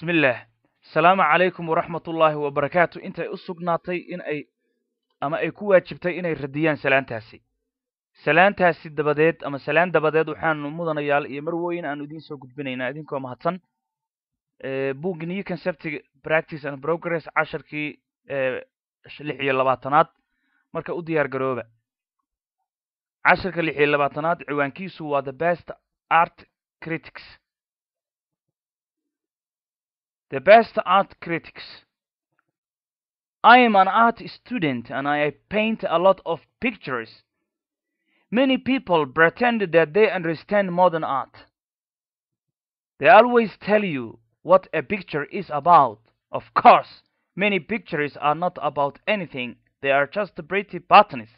bismillaah asalaamu calaykum ullaahi wabarakaatu intay u sugnaatay in ay ama ay ku waajibtay inay radiyaan salaantaasi salaantaasi dabadeed ama salaan dabadeed waxaanu mudanayaal iyo marweyn aanu idiinsoo soo gudbinaynaa idinkoo mahadsan book new concepting practice and progress casharkii lix iyo labaatanaad marka u diyaar garooba casharka lix iyo labaatanaad ciwaankiisu waa the best art critics the best art critics. I am an art student and I paint a lot of pictures. Many people pretend that they understand modern art. They always tell you what a picture is about. Of course, many pictures are not about anything, they are just pretty patterns.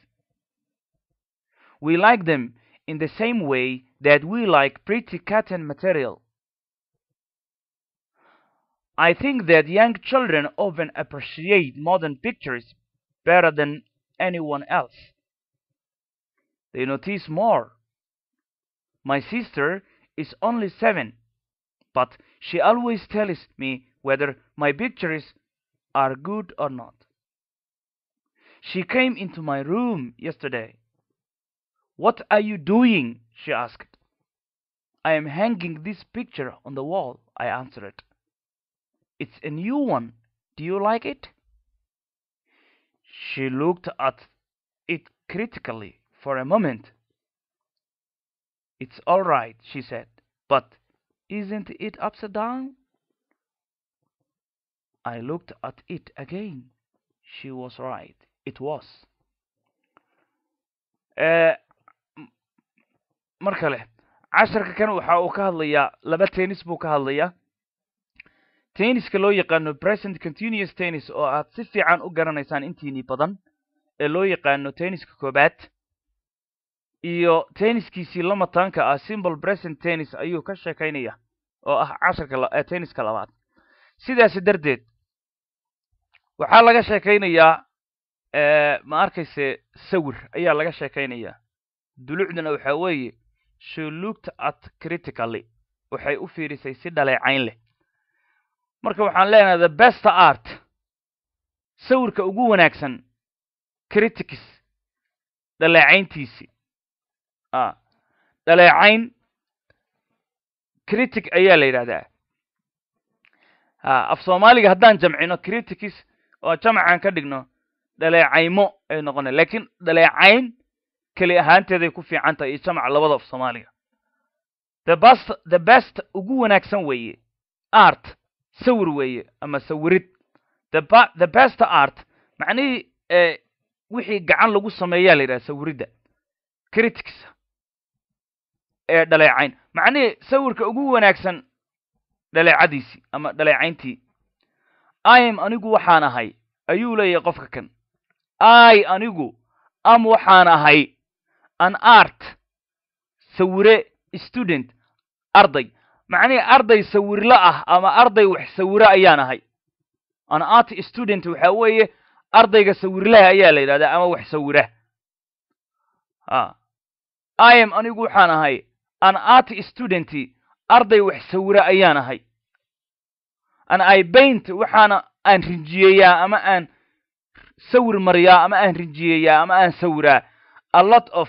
We like them in the same way that we like pretty cotton material. I think that young children often appreciate modern pictures better than anyone else. They notice more. My sister is only seven, but she always tells me whether my pictures are good or not. She came into my room yesterday. What are you doing? she asked. I am hanging this picture on the wall, I answered. It's a new one. Do you like it?" She looked at it critically for a moment. "It's all right," she said, "but isn't it upside down?" I looked at it again. She was right. It was. Uh, kale casharka kan waxa uu ka hadlayaa laba tenniska loo yaqaano present continuous tennis oo aad si fiican u garanaysaan intiinii badan ee loo yaqaano tenniska koobaad iyo tenniskiisii lamataanka ah simple present tennis ayuu ka sheekaynaya oo ah casharka tenniska labaad sidaasi darteed waxaa laga sheekaynayaa ma arkayse sawir ayaa laga sheekaynayaa dulucdana waxaa weeye shuluugta at critically waxay u fiirisay si dhaleecayn leh marka waxaan leenahay the best art sawirka ugu wanaagsan critics dhaleecayntiisi a ah, dhaleecayn critic ayaa la yidhahdaa a ah, af soomaaliga haddaan jamcino critics oo jamcan ka dhigno dhaleecaymo ay noqonay laakiin dhaleecayn keli ahaanteeday ku fiican tahay iyo jamac labada af soomaaliga the best the best ugu wanaagsan weeye art sawir weeye ama sawirid the best art macnihii e, wixii gacan lagu sameeyaa la yidhaha sawiridda critics ee dhaleecayn macnihii sawirka ugu wanaagsan dhaleecadiisii ama dhaleecayntii im anigu waxaan ahay ayuu leeyahay qofka kan i anigu am waxaan ahay an art sawire student arday macnihii arday sawirla ah ama arday wax sawiro ayaan ahay an art student waxa weeye ardayga sawirlaha ayaa la yidhahdaa ama wax sawira a i anigu waxaan ahay an art student arday wax sawira ayaan ahay an i baint waxaana aan rijiyeeyaa ama aan sawir mariyaa ama aan rijiyeeyaa ama aan sawiraa a lot of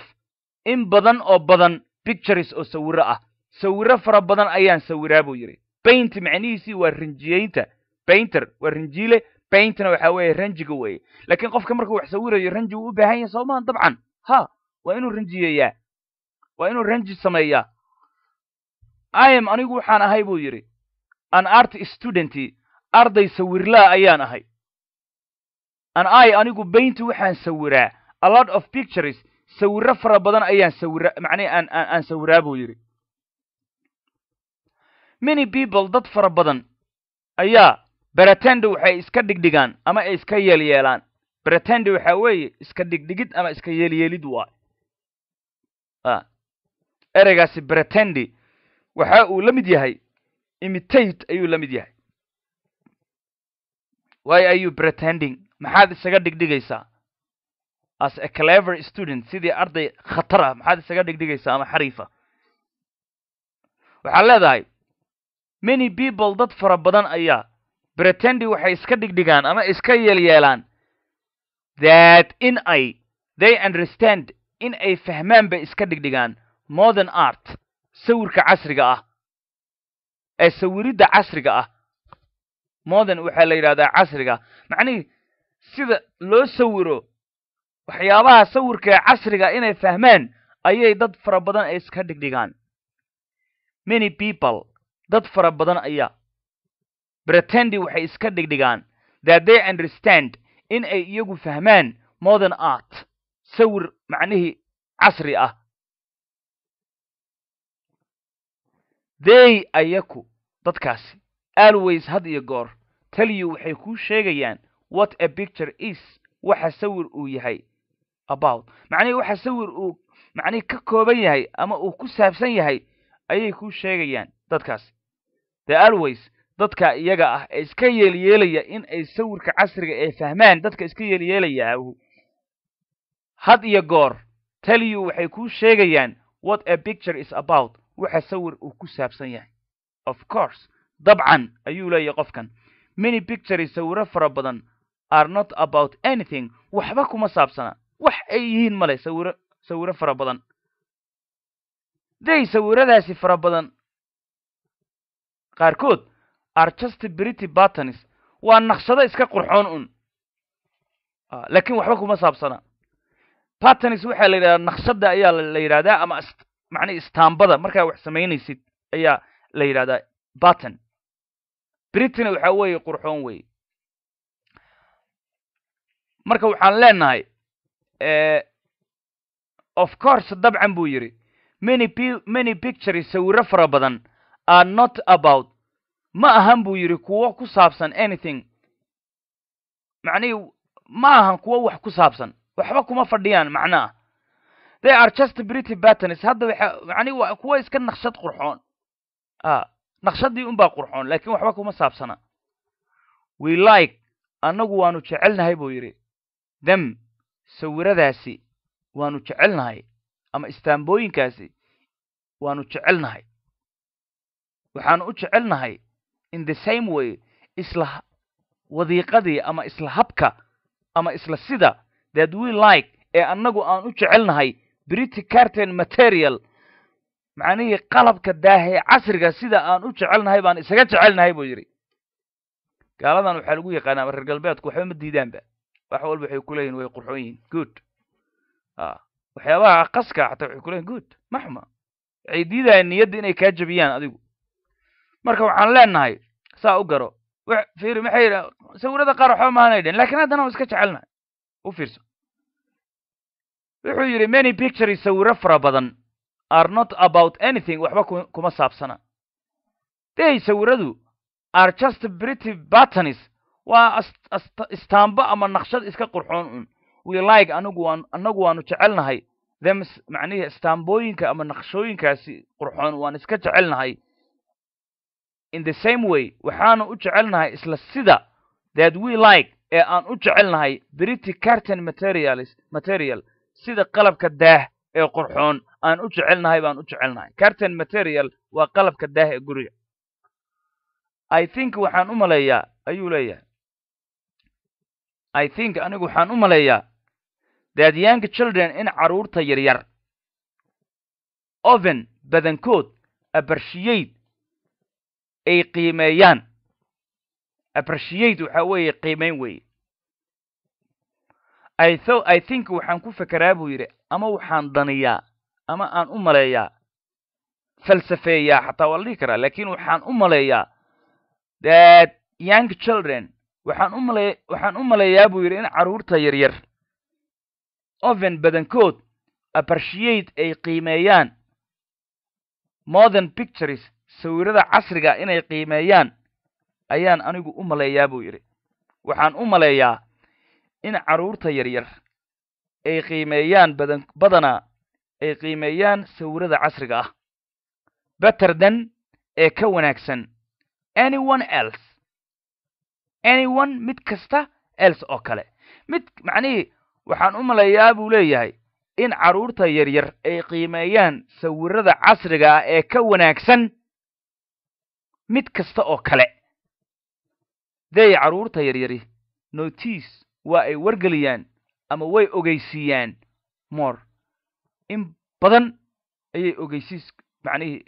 in badan oo badan pictures oo sawiro ah sawiro fara badan ayaan sawiraa buu yidhi baint macnihiisii waa ranjiyeynta bainter waa ranjiile baintna waxa weeye ranjiga weeye laakiin qofka markuu wax sawirayo ranji wuu u baahan yahay soomaa dabcan ha waa inuu ranjiyeeyaa waa inuu ranji sameeyaa i anigu waxaan ahay buu yidhi an art student arday sawirlaa ayaan ahay an i anigu bainti waxaan sawiraa a lot of pictures sawiro fara badan ayaan sawira macnii aan aan sawiraa buu yidhi many people dad fara badan ayaa pretend waxay iska dhigdhigaan ama ay iska yeelyeelaan pretend waxa weeye iska dhigdhigid ama iska yeelyeelid waay ah, ereygaasi pretendi waxa uu la mid yahay imitate ayuu la mid yahay why are you pretending maxaad isaga dhigdhigaysaa as a clever student sidii arday khatar ah maxaad isaga dhigdhigaysaa ama xariifa waxaad leedahay many people dad fara badan ayaa pretendi waxay iska dhigdhigaan ama iska yeelyeelaan that in ay they understand in ay fahmaan bay iska dhigdhigaan modern art sawirka casriga ah ee sawiridda casriga ah modern waxaa la yidhahdaa casriga macnihii sida loo sawiro waxyaabaha sawirka ee casriga inay fahmaan ayay dad fara badan ay iska dhigdhigaan many people dad fara badan ayaa pretendi waxay iska dhigdhigaan that they understand in ay iyagu fahmaan modern art sawir macnihii casri ah they ayaku dadkaasi always had iyo goor taliyu waxay kuu sheegayaan what a picture is waxa sawir uu yahay about macnihii waxa sawir uu macnihii ka kooban yahay ama uu ku saabsan yahay ayay kuu sheegayaan dadkaas the always dadka iyaga ah ee iska yeelyeelaya in ay sawirka casriga ah ee fahmaan dadka iska yeelyeelaya had iyo goor taliyu waxay kuu sheegayaan what a picture is about waxa sawir uu ku saabsan yahay of course dabcan ayuu leeyahay qofkan many pictures sawiro fara badan are not about anything waxba kuma saabsana wax ay yihiin male sawiro fara badan day sawiradaasi fara badan qaarkood archest brity battons waa naqshado iska qurxoon un ah, laakiin waxba kuma saabsana battons waxaa la yidhahdaa naqshada ayaa la yidhahdaa ama macnii istaambada markaa wax samaynaysid ayaa la yidhahdaa batton britain waxaa weeye qurxoon weeye marka waxaan leenahay of course dabcan buu yidhi many many pictures sawiro fara badan are not about ma ahan buu yidhi kuwo ku saabsan anything macnihii ma ahan kuwo wax ku saabsan waxba kuma fadhiyaan macnaha they are just pretty patterns hadda waxa macnihi waa kuwa iska naqshad qurxoon a ah, naqshadii unbaa qurxoon laakiin waxba kuma saabsana we like annagu waanu jecelnahay buu yidhi them sawiradaasi waanu jecelnahay ama istaambooyinkaasi waanu jecelnahay waxaan u jecelnahay in the same way isla wadiiqadii ama isla habka ama isla sida that we like ee annagu aan u jecelnahay brity carten material macnihii qalabka daahee casriga sida aan u jecelnahay baan isaga jecelnahay buu yidhi gaaladan waxaa lagu yaqaanaa reer galbeedku waxba ma diidaanba wax walba waxay ku leeyihin way qurxoon yihin good ah, waxyaabaha qaska xataa waxay kuleeyihin good ma waxay diidayaan niyadda inay kaa jabiyaan adigu marka waxaan leenahay saa u garo fiiri maxay sawirada qaar waxba maanay dhehen lakiin haddana waan iska jecelnahay u fiirso wuxuu yidhi many pictures sawiro fara badan are not about anything waxba kuma saabsana dey sawiradu are just brity battonis waa istaamba ama naqshad iska qurxoon un we like anigu waan anagu waanu jecelnahay them macnihii istaambooyinka ama naqshooyinkaasi qurxoon waan iska jecelnahay in the same way waxaanu u jecelnahay isla sida that we like ee aan u jecelnahay brity carton material sida qalabka daah ee qorxoon aan u jecelnahay baan u jecelnahay carton material waa qalabka daah ee guriga i think waxaan u maleeyaa ayuu leeyahay i think anigu waxaan u maleeyaa that young children in caruurta yaryar oven badankood abarshiyeyd ay qiimeeyaan appreciate waxa weeye qiimeyn weeye i tho i think waxaan ku fekeraa buu yidhi ama waxaan daniyaa ama aan u maleeyaa falsafeeyaa xataa waa la dhihi karaa laakiin waxaan u maleeyaa that young children waxaan u male waxaan u maleeyaa buu yidhi in carruurta yaryar oven badankood appreciate ay qiimeeyaan modern pictures sawirada casriga ah inay qiimeeyaan ayaan anigu u maleeyaa buu yidhi waxaan u maleeyaa in carruurta yaryar ay qiimeeyaan badan badanaa ay qiimeeyaan sawirada casriga ah betterdan ee ka wanaagsan anyone else anyone mid kasta els oo kale mid macnihii waxaan u maleeyaa buu leeyahay in carruurta yaryar ay qiimeeyaan sawirada casriga ah ee ka wanaagsan mid kasta oo kale day carruurta yaryari notiis waa ay wargeliyaan ama way ogeysiiyaan moor in badan ayay ogeysiis macnihii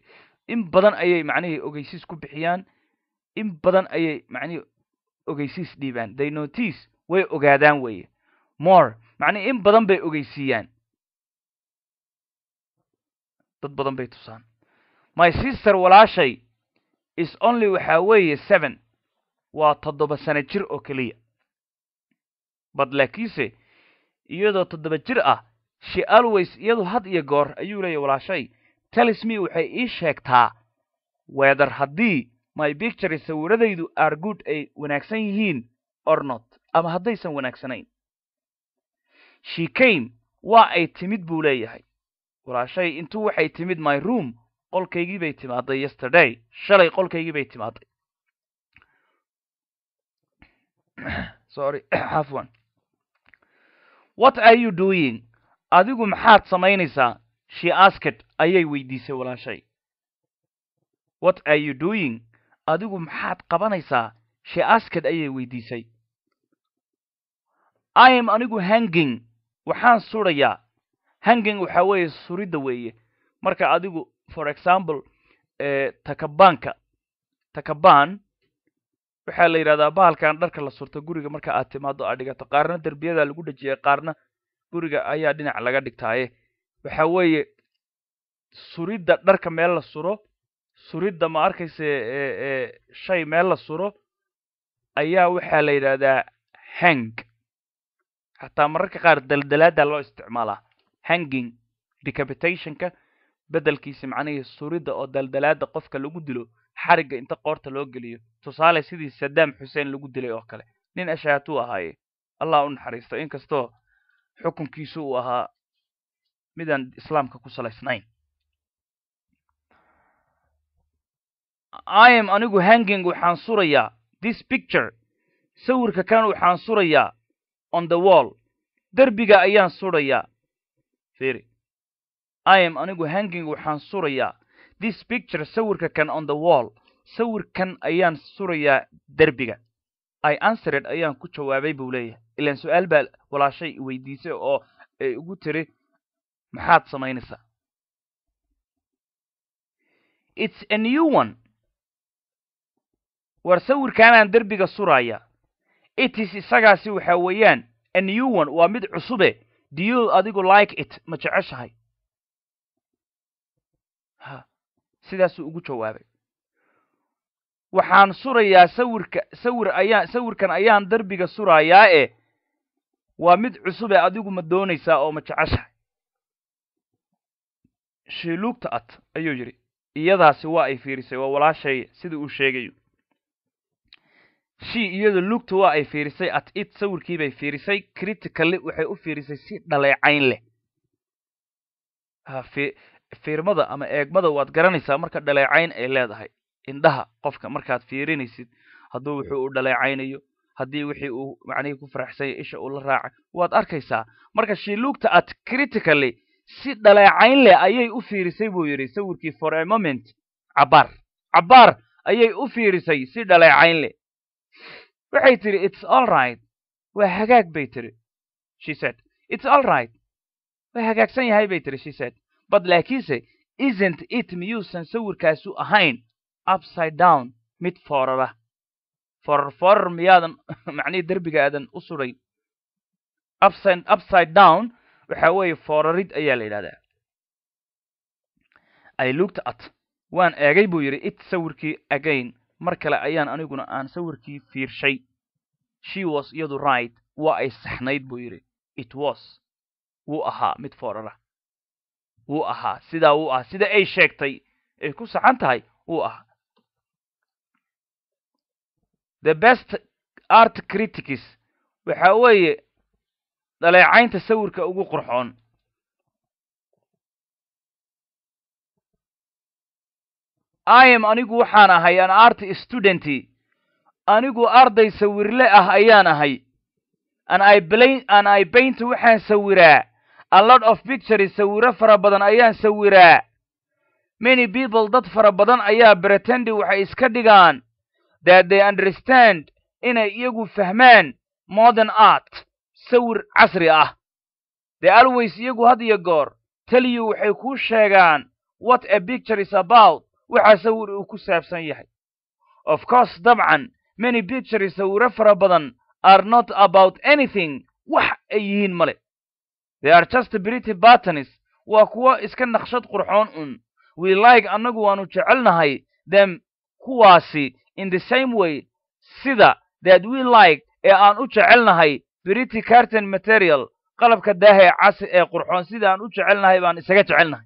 in badan ayay macnihii ogeysiis ku bixiyaan in badan ayay macnihii ogeysiis dhiibaan they notice way ogaadaan weeye more macnihi in badan bay ogeysiiyaan dad badan bay tusaan my sister walaashay is only waxaa weeye seven waa toddoba sano jir oo keliya bad laakiinse iyadoo toddoba jir ah she always iyadu had iyo goor ayuu leeyahy walaashay talismi waxay ii sheegtaa weedar haddii my bicture sawiradaydu are good ay wanaagsan yihiin or not ama haddaysan wanaagsanayn she came waa ay timid buu leeyahay walaashay intuu waxay timid my room qolkaygiibay timaaday yesterday shalay qolkaygiibay timaaday sorry afwan what are you doing adigu maxaad samaynaysaa she asked ayay weydiisay walaashay what are you doing adigu maxaad qabanaysaa she asked ayay weydiisay i anigu hanging waxaan surayaa hanging waxaa weeye surida weeye marka adigu for example eh, takabanka takaban waxaa la yidhahdaa bahalkan dharka la surto guriga marka aad timaado aad dhigato qaarna derbiyada lagu dhejiyay qaarna guriga ayaa dhinac laga dhigtaaye waxa weeye suridda dharka meel la suro suridda ma arkayse eh, eh, shay meel la suro ayaa waxaa la yidhahdaa hang xataa mararka qaar daldalaada loo isticmaalaa hanging decapitationka beddelkiisa macnihiis suridda oo daldalaadda qofka lagu dilo xariga inta qoorta loo geliyo tusaale sidii saddaam xuseen lagu dilay oo kale nin ashaatu ahaaye allah u naxariisto inkastoo xukunkiisu uu ahaa midaan islaamka ku salaysnayn i am anigu hanging waxaan surayaa this picture sawirka kan waxaan surayaa on the wall derbiga ayaan surayaa firi i am anigu hanging waxaan surayaa this picture sawirka kan on the wall sawirkan ayaan surayaa derbiga i answered ayaan ku jawaabay buu leeyahay ilaan su-aal baa walaashay iweydiisay oo ay eh, ugu tiri maxaad samaynaysaa its a new one war sawirkaanaan derbiga suraya itis isagaasi waxa weeyaan a new one waa mid cusube diyuul adigu like it ma jeceshahay sidaasuu ugu jawaabay waxaan surayaa sawirka sawir ayaa sawirkan ayaan derbiga surayaa e waa mid cusube adigu ma doonaysaa oo ma jeceshahay shiiluugta at ayuu yidhi iyadaasi waa ay fiirisay waa walaashayga sida uu sheegayo shii iyada luugta waa ay fiirisay at it sawirkii bay fiirisay critically waxay u fiirisay si dhaleecayn leh fiirmada ama eegmada waad garanaysaa marka dhaleecayn ay leedahay indhaha qofka markaad fiirinaysid hadduu wuxuu u dhaleecaynayo haddii wixii uu macnihii ku faraxsanya isha uu la raacay waad arkaysaa marka shiluugta at criticaly si dhaleecayn leh ayay u fiirisay buu yidhi sawirkii for a moment cabaar cabaar ayay u fiirisay si dhaleecayn leh waxay tidhi its all right waa hagaag bay tidhi she said its all right waa hagaagsan yahay bay tidhi she said bad laakiinse isn't it miyuusan sawirkaasu ahayn upside down mid foorara forfor miyaadan macnihii derbigaadan u surayn upside upside down waxa weeye foorarid ayaa la yidhahdaa i looked at waan eegay buu yidhi it sawirkii again mar kale ayaan aniguna aan sawirkii fiirshay she was iyadu right waa ay saxnayd buu yidhi it was wuu ahaa mid foorara wuu ahaa sidaa wuu ahaa sida ay sheegtay ay ku saxan tahay wuu ahaa the best art critics waxa weeye dhaleecaynta sawirka ugu qurxoon im anigu waxaan ahay an art student anigu arday sawirle ah ayaan ahay an i an waxaan sawiraa a lot of pictures sawiro fara badan ayaan sawiraa many people dad fara badan ayaa pretendi waxay iska dhigaan that they understand inay iyagu fahmaan modern art sawir casri ah the always iyagu had iyo goor teliyu waxay kuu sheegaan what a picture is about waxa sawir uu ku saabsan yahay of course dabcan many pictures sawiro fara badan are not about anything wax ay yihiin male they are just brity batanists waa kuwo iska naqshad qurxoon un we like annagu waanu jecelnahay them kuwaasi in the same way sida that we like ee aan u jecelnahay brity carton material qalabka daahee casi ee qurxoon sida aan u jecelnahay baan isaga jecelnahay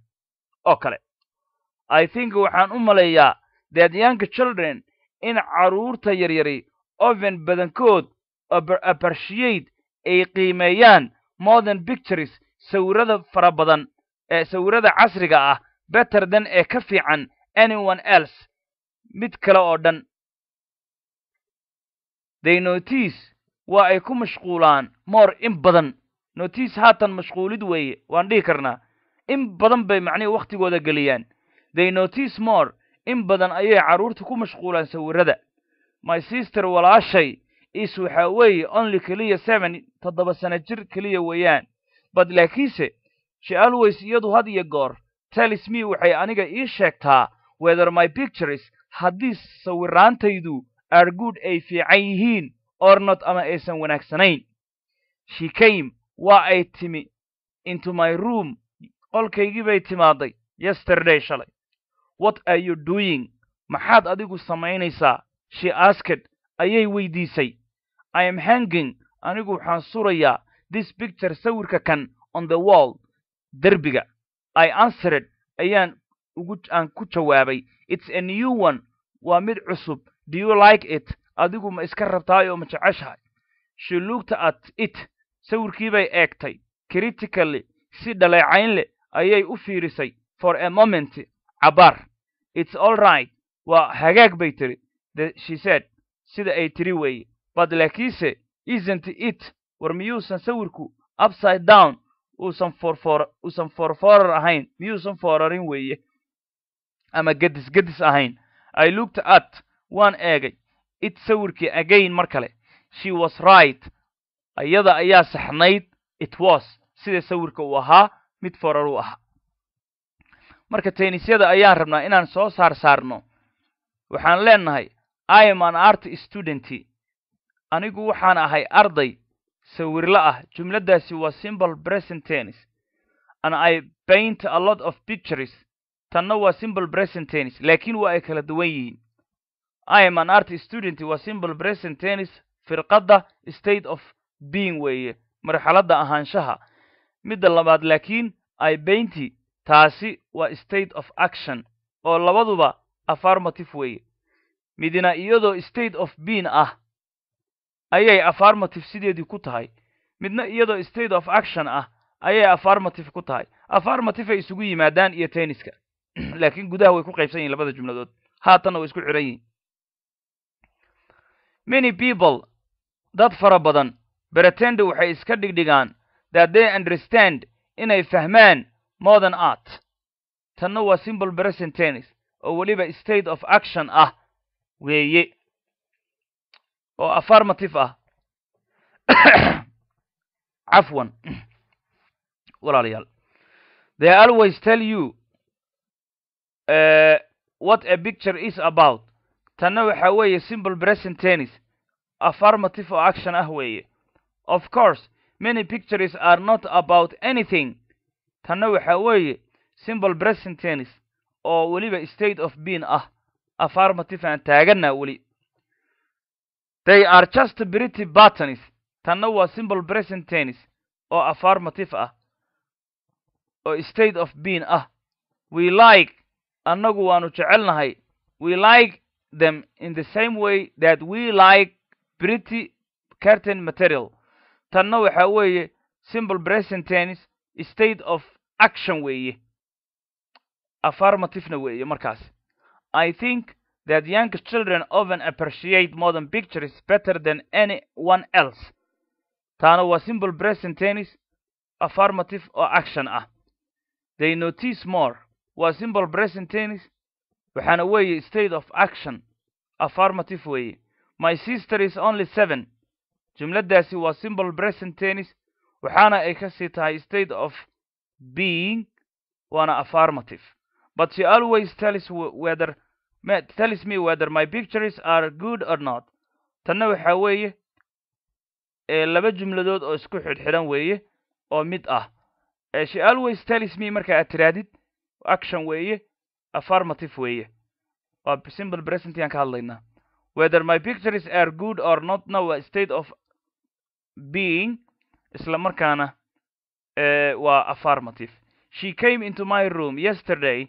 oo kale i think waxaan u maleeyaa that young children in carruurta yaryari oven badankood appreciate ay qiimeeyaan modern pictures sawirada fara badan ee sawirada casriga ah better than ee ka fiican anyone else mid kale oo dhan they notice waa ay ku mashquulaan moor in badan notice haatan mashquulid weeye waan dhihi karnaa in badan bay macnihii wakhtigooda geliyaan they notice more in badan ayay carruurta ku mashquulaan sawirada my sister walaashay is waxaa weeye only keliya seven toddoba sano jir keliya weeyaan bad laakiinse she always iyadu had iyo goor tellis waxay aniga ii sheegtaa wether my pictures haddii sawiraantaydu are good ay fiican yihiin ornod ama aysan wanaagsanayn she came waa ay timi into my room qolkaygii bay timaaday yesterday shalay what are you doing maxaad adigu samaynaysaa she asked ayay weydiisay I am hanging anigu waxaan surayaa this picture sawirka kan on the wall derbiga i answered ayaan aan ku jawaabay it's a new one waa mid cusub do you like it adigu ma iska rabtaay oo ma jeceshahay she looked at it sawirkii eegtay critically si dhaleecayn leh ayay u fiirisay for a moment cabaar it's all right waa hagaag bay tiri she said sida ay tiri weeye badlaakiise isn't it war miyuusan sawirku upside down uusan uusan forforar ahayn miyuusan foorarin weeye ama gedis gedis ahayn i looked at waan eegay it sawirkii again mar kale she was right ayada ayaa saxnayd it was sida sawirka uu ahaa mid forar u ahaa marka tenisyada ayaan rabnaa inaan soo saar saarno waxaan leenahay i am an art student anigu waxaan ahay arday sawirla ah jumladdaasi waa simbol bresentens an i baint a lot of pictures tanna waa simbol bresentens laakiin waa ay kala duwan yihiin i an art student waa simbol bresentens firqadda state of being weeye marxaladda ahaanshaha midda labaad laakiin i bainti taasi waa state of action oo labaduba afarmative weeye midina iyadoo state of being ah ayay affarmative sideedii ku tahay midna iyadoo state of action ah ayay affarmative ku tahay affarmative ay isugu yimaadaan iyo tenniska laakiin gudaha way ku qaybsan yihin labada jumladood haatanna way isku xihan yihin many people dad fara badan beretende waxay iska dhigdhigaan that they understand inay fahmaan modern art tanna waa simple present tennis oo weliba state of action ah weeye oo affarmative ah cafwan walaalayaal they always tell you uh, what a picture is about tanna waxa weeye simple present tennis affirmative oo action ah weeye of course many pictures are not about anything tanna waxa weeye simple present tennis oo weliba state of being ah affirmative aan taaganna weli they are just brity batons tanna waa simple present tennis oo affarmative ah oo state of being ah we like annagu waanu jecelnahay we like them in the same way that we like brity cartain material tanna waxaa weeye simple present tennis state of action weeye affarmativena weeye markaas i think that young children often appreciate modern pictures better than anyone else taana waa simple present tense affirmative oo action ah they notice more waa simple present waxaana weeye state of action affirmative weeye my sister is only seven jumladaasi waa simple present tense waxaana ay ka sii tahay state of being waana affirmative but she always tells whether Matt tells me whether my pictures are good or not tanna waxaa weeye laba jumladood oo isku xidhxidhan weeye oo mid ah she always tells me marka aad tiraadid action weeye affirmative weeye waa simple present yaan ka hadlaynaa whether my pictures are good or not na waa state of being isla markaana waa affirmative she came into my room yesterday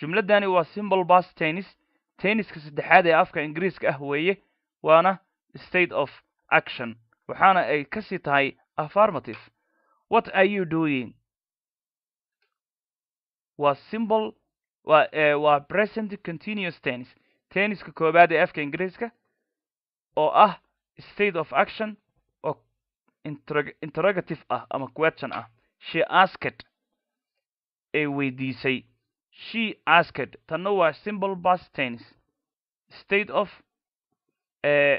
jumladani waa simple past tennis teniska saddexaad ee afka ingiriiska ah weeye waana state of action waxaana ay kasii tahay affarmative what are you doing waa symbol eh, waa present continuous tennis tenniska koowaad ee afka ingiriiska oo ah state of action oo interrogative ah ama question ah she asked ay weydiisay she asked tanna waa simple past tense state of uh,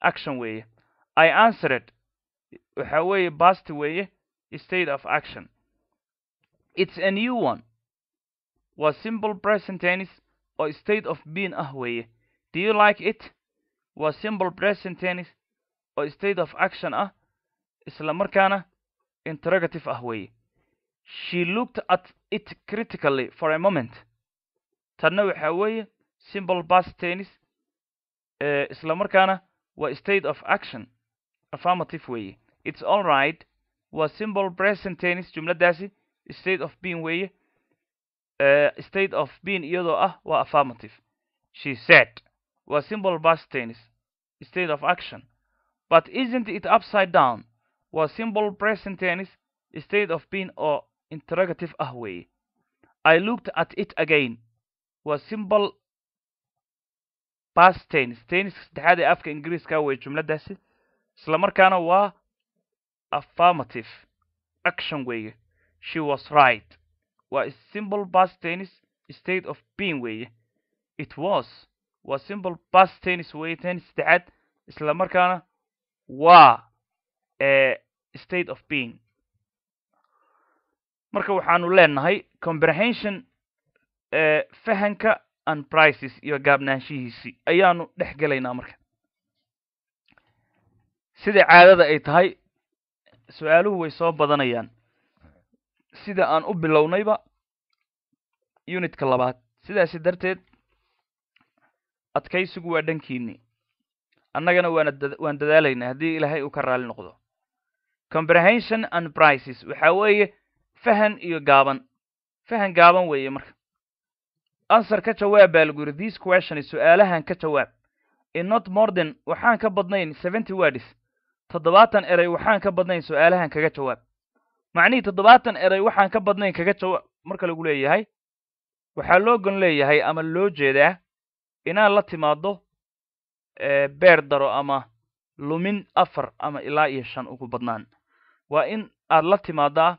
action weeye i answered waxa weeye past weeye state of action it's a new one waa simple present tense oo state of being ah weeye do you like it waa simple present tense oo state of action ah isla markaana interrogative ah weeye she looked at it critically for a moment tanna waxa weeye simple past tense uh, isla markaana waa state of action affirmative weeye it's all right waa simple present tense jumladaasi state of being weeye uh, state of being iyadoo ah waa affirmative she said waa simple past tense state of action but isn't it upside down waa simple present tense state of being or interrogative ah weeye i looked at it again waa simple past tense tenniska saddexaad ee afka ingiriiska weeye jumladaasi isla markaana waa affirmative action weeye she was right waa simple bas tennis state of being weeye it was waa simple bas tennis weeye tennis saddexaad isla markaana waa state of being marka waxaanu leenahay comprehension eh, fahanka and prices iyo gaabnaanshihiisii ayaanu dhex gelaynaa marka sida caadada ay tahay su-aaluhu way soo badanayaan sida aan u bilownayba unitka labaad sidaasi darteed adkaysigu waa dhankiinnii annagana waana waan dadaalaynaa haddii ilaahay uu ka raali noqdo comprehension and prices waxa weeye fahan iyo gaaban fahan gaaban weeye marka answer ka jawaab baa lagu yidhi this question su'aalahan ka jawaab in not morden waxaan ka badnayn seventy words toddobaatan eray waxaan ka badnayn su'aalahan kaga jawaab macnihii toddobaatan eray waxaan ka badnayn kaga jawaab marka lagu leeyahay waxaa loogon leeyahay ama loo jeedaa inaad la timaaddo eh, beer daro ama lumin afar ama ilaa iyo shan ugu badnaan waa in aad la timaadaa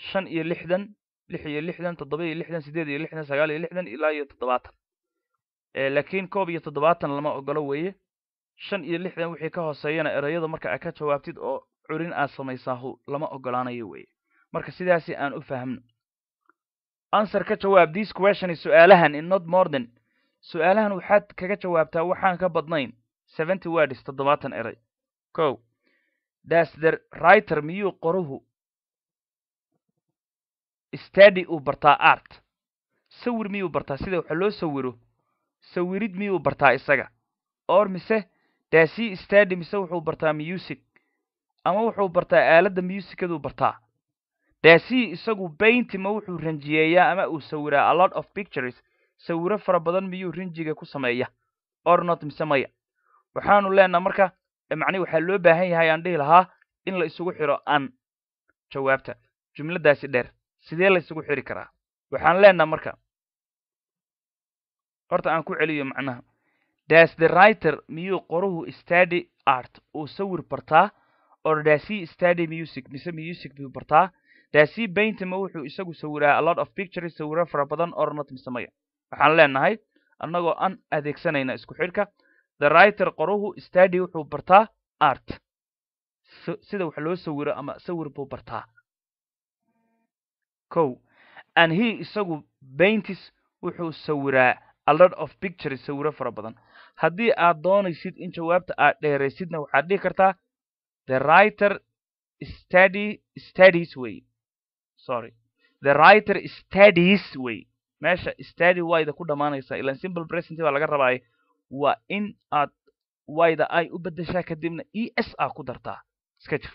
shan iyo lixdan lix iyo lixdan toddoba iyo lixdan siddeed iyo lixdan sagaal iyo lixdan ilaa iyo toddobaatan eh, laakiin koob iyo toddobaatan lama ogolo weeye shan iyo lixdan wixii ka hooseeyana erayada marka aa ka jawaabtid oo curin aad samaysaahu lama ogolaanayo weeye marka sidaasi aan u fahmno answer ka jawaab this question su-aalahan in not morden su-aalahan waxaad kaga jawaabtaa waxaan ka badnayn seventy words toddobaatan eray ko daster writer miyuu qoruhu stadi uu bartaa art sawir miyuu bartaa sida wax loo sawiro sawirid miyuu bartaa isaga or mise daasi stadi mise wuxuu bartaa music ama wuxuu bartaa aaladda musicaduu bartaa daasi isagu bainti ma wuxuu ranjiyeeyaa ama uu sawiraa a lot of pictures sawiro fara badan miyuu rinjiga ku sameeya or not mise maya waxaanu leenaha marka macnihi waxaa loo baahan yahay aan dhihi lahaa in la isugu xiro an jawaabta jumladaasi dheer sidee la xiri karaa waxaan leenaha marka horta aan ku celiyo macnaha das the writer miyuu qoruhu study art uu sawir bartaa or dasi study music mise music buu bartaa dasi bainty ma wuxuu isagu sawiraa a lot of pictures sawiro fara badan or not mise maya waxaan leenahay annagoo aan adeegsanayna isku xidhka the writer qoruhu study wuxuu bartaa art sida wax loo sawiro ama sawir buu bartaa o and he isagu bayntis wuxuu sawiraa a lot of pictures sawiro fara badan haddii aad doonaysid in jawaabta aad dheeraysidna waxaad dhihi kartaa the writer study studies way sorry the writer studies way meesha study wayda ku dhammaanaysa ilan simple present baa laga rabaay waa in aad wayda ay u bedeshaa kadibna e s a ku dartaa iska jir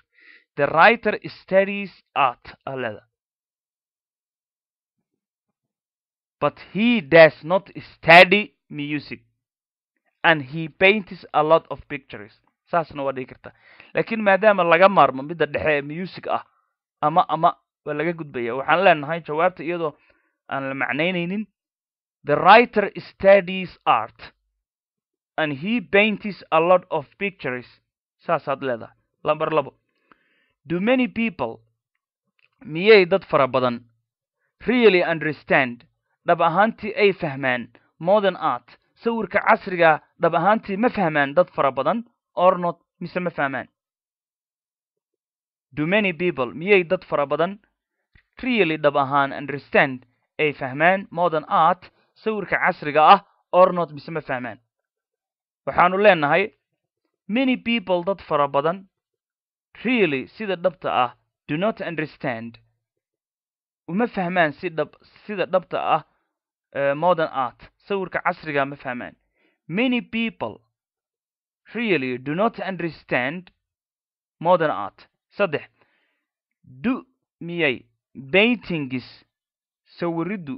the writer studies art aleeda but he does not study music and he paints a lot of pictures saasna waa dhigi karta laakiin maadaama laga maarmo midda dhexe ee music ah ama ama waa laga gudbaya waxaan leenahay jawaabta iyadoo aan la macnaynaynin the writer studies art and he paints a lot of pictures saasaad leedahay lamber labo do many people miyay dad fara badan really understand dhab ahaantii ay fahmaan modern art sawirka casriga dhab ahaantii ma fahmaan dad fara badan ornod mise ma fahmaan do many people miyay dad fara badan really dhab ahaan understand ay fahmaan modern art sawirka casriga ah ornod mise ma fahmaan waxaanu leenahay many people dad fara badan really sida dhabta ah do not understand uma fahmaan si sida dhabta ah Uh, modern art صورك عصري ما فهمان many people really do not understand modern art صدح do miyay paintings sawiridu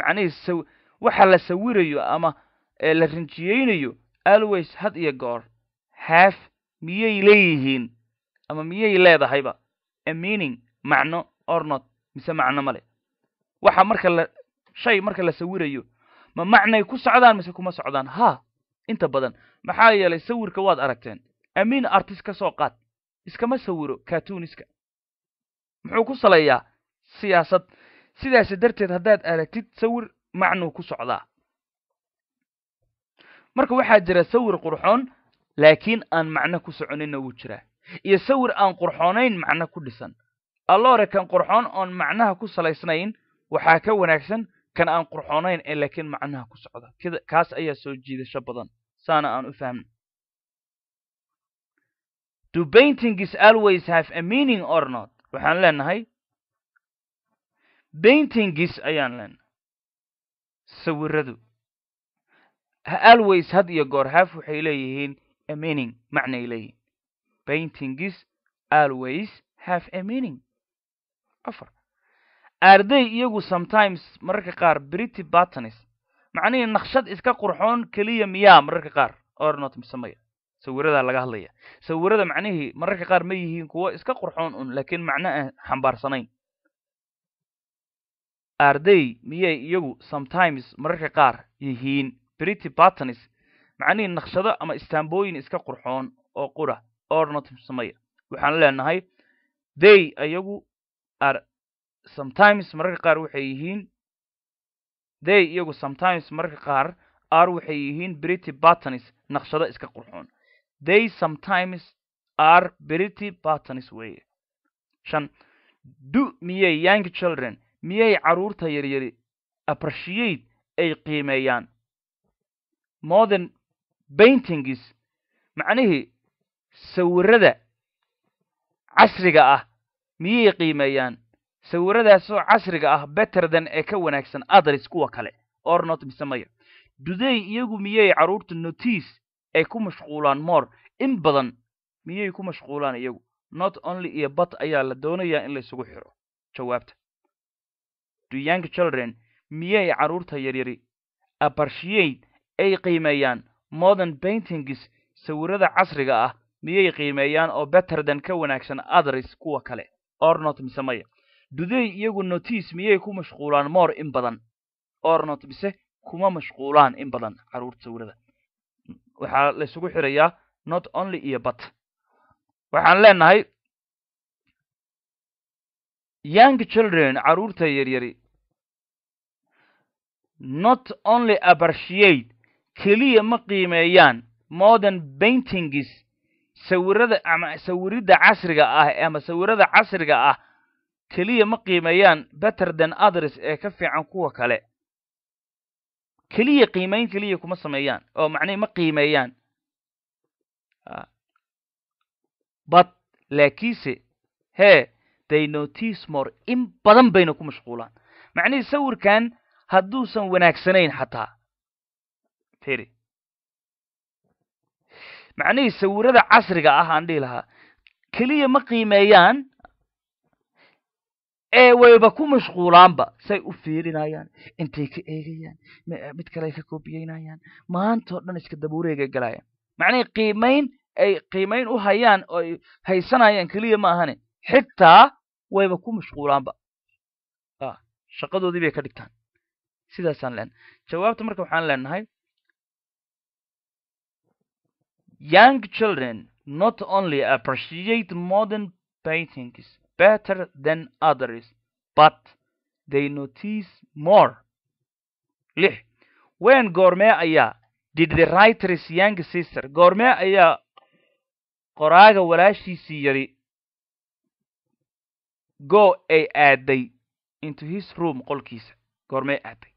macnihiis saw waxa la sawirayo ama eh, la rinjiyeynayo always had iyo goor have miyay leeyihiin ama miyay leedahayba a meaning macno or not mise macno male waxa marka la shay marka la sawirayo ma macnay ku socdaan mise kuma socdaan ha inta badan maxaa yeelay sawirka waad aragteen amiin artist ka soo qaad iskama sawiro katuuniska muxuu ku salayaa siyaasad sidaas darteed haddaad aragtid sawir macnuu ku socdaa marka waxaa jira sawir qurxoon laakiin aan macno ku soconinna wuu jiraa iyo sawir aan qurxoonayn macno ku dhisan alloore kan qurxoon oon macnaha ku salaysnayn waxaa ka wanaagsan kan aan qurxoonayn ee eh, laakiin macnaha ku socda kaas ayaa soo jiidasho badan saana aan u fahmno do painting always have a meaning or not waxaan leenahay paintingis ayaan leenahay sawiradu always had iyo goor haf waxay leeyihiin a meaning macnay leeyihiin paintingis always have a meaning afar arday iyagu sometimes mararka qaar brity batons macnihii naqshad iska qurxoon keliya miyaa mararka qaar ornot mise maya laga hadlaya sawirada macnihii mararka qaar ma yihiin kuwo iska qurxoon un laakiin macno aan xambaarsanayn arday miyay iyagu sometimes mararka qaar yihiin brity batons macnihii naqshado ama istaambooyin iska qurxoon oo qura ornot mise maya waxaan leenahay they iyagu sometimes mararka qaar waxay yihiin they iyagu sometimes mararka qaar ar waxay yihiin brity batons naqshado iska qurxoon they sometimes are brity batons weye shan du miyey young children miyey caruurta yaryari appreciate ay qiimeeyaan modern paintingis macnihii sawirada casriga ah miyey qiimeeyaan sawiradaasoo casriga ah betterdan ee ka wanaagsan adris kuwa kale ornot mise maya duday iyagu miyay carruurta notice ay ku mashquulaan moor in badan miyay ku mashquulaan iyagu not only iyo bat ayaa la doonayaa in la xiro jawaabta duyank children miyay carruurta yaryari abarshiyeyd ay qiimeeyaan modern paintings sawirada casriga ah miyay qiimeeyaan oo betterdan ka wanaagsan adris kuwa kale ornot mise duday iyagu notiis miyay ku mashquulaan moor in badan ornot mise kuma mashquulaan in badan caruurta sawirada waxaa laysugu xirayaa not only iyo bat waxaan leenahay young children caruurta yaryari not only abarshiyate keliya ma qiimeeyaan modern baintingis sawirada ama sawiridda casriga ah ama sawirada casriga ah keliya ma qiimeeyaan better than others ee ka fiican kuwa kale keliya qiimayn keliya kuma sameeyaan oo macnii ma qiimeeyaan ah. but laakiinse hee they notice more in badan bayna ku mashquulaan macnihii sawirkan hadduusan wanaagsanayn xataa firi macnihii sawirada casriga ah aan dhihi lahaa keliya ma qiimeeyaan ee wayba ku mashquulaanba say u fiirinayaan intay ka eegayaan mid kale ka kobiyeynayaan maantao dhan iska dabuureega galayaan macnay qiimayn ay qiimayn u hayaan oo ay haysanayaan keliya ma ahane xitaa wayba ku mashquulaanba ah, shaqadoodii bay ka dhigtaan sidaasaan leenahay jawaabta marka waxaan leenahay young children not only appreciate modern paintings better than others, but they notice more. lix ween goormee ayaa did the writers young sister goormee ayaa qoraaga walaashiisii yari go ay aaday into his room qolkiisa goormee aaday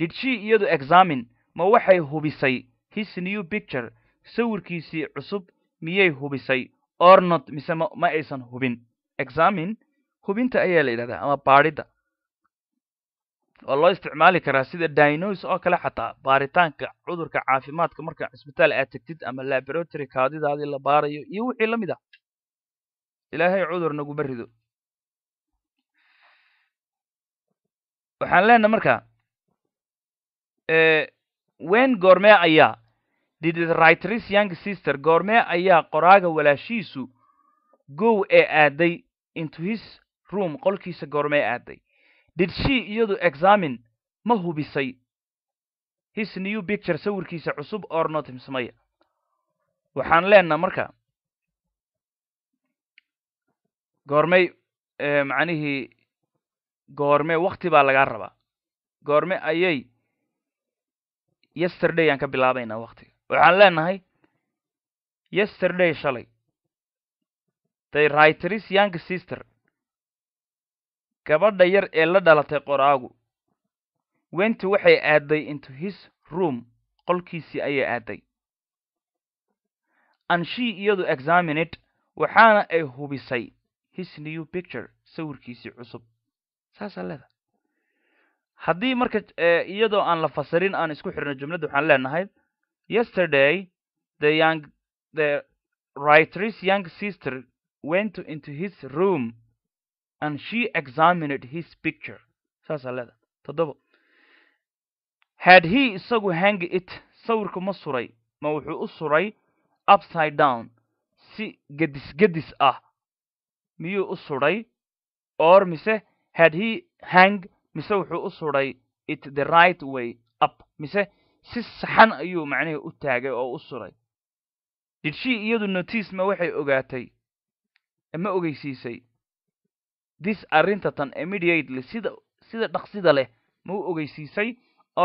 did she iyadu examine ma waxay hubisay his new picture sawirkiisii cusub miyay hubisay or not mise ma aysan hubin examin hubinta ayaa la yidhahdaa ama baaridda oo loo isticmaali karaa sida dinos oo kale xataa baaritaanka cudurka caafimaadka marka cisbitaal aad tegtid ama laboratory kaadidaadii la baarayo iyo wixii la mid ah ilaahay cudur naguma rido waxaan leenaha markaa wen goormee ayaa didritric young sister goormee ayaa qoraaga walaashiisu gow ee aaday into his room qolkiisa goormee aaday did she iyadu examin ma hubisay his new picture sawirkiisa cusub or notims maya waxaan leenaa marka goormey macnihii goorme wakti baa lagaa rabaa goorme ayay yesterday aan ka bilaabaynaa waktiga waxaan leenahay yesterday shalay the writeris young sister gabadha yar ee la dhalatay qoraagu wenti waxay aaday into his room qolkiisii ayay aaday anshii iyadu examined waxaana ay hubisay his new picture sawirkiisii cusub saasaa leedahay haddii marka eh, iyadoo aan la fasirin aan isku xirno jumladda waxaan leenahay yesterday the young the writeris young sister went into his room and she examined his picture saasaa leedahay toddobo had he isagu hang it sawirka ma suray ma wuxuu u suray upside down si gedis gedis ah miyuu u suray or mise had he hang mise wuxuu u suray it the right way up mise si saxan ayuu macnihii u taagay oo u suray did she iyadu notice ma waxay ogaatay ma ogeysiisay this arrinta tan immediately sida sida dhaqsida leh ma u ogeysiisay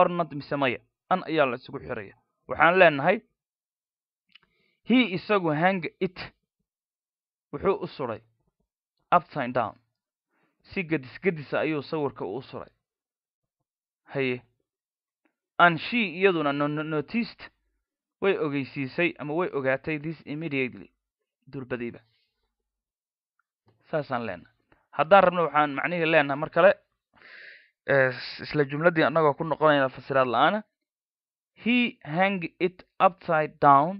ornad mise maya an ayaa la isugu xiraya waxaan leenahay he isagu hang it wuxuu u suray upsine down si gadis gadisa ayuu sawirka uu suray haye an she iyaduna notist way ogeysiisay ama way ogaatay this immediately durbadiiba saasaan leenahay haddaan rabno waxaan macnihii leenahay mar kale isla jumladii annagoo ku noqonayna fasiraad la-aana he hang it upside down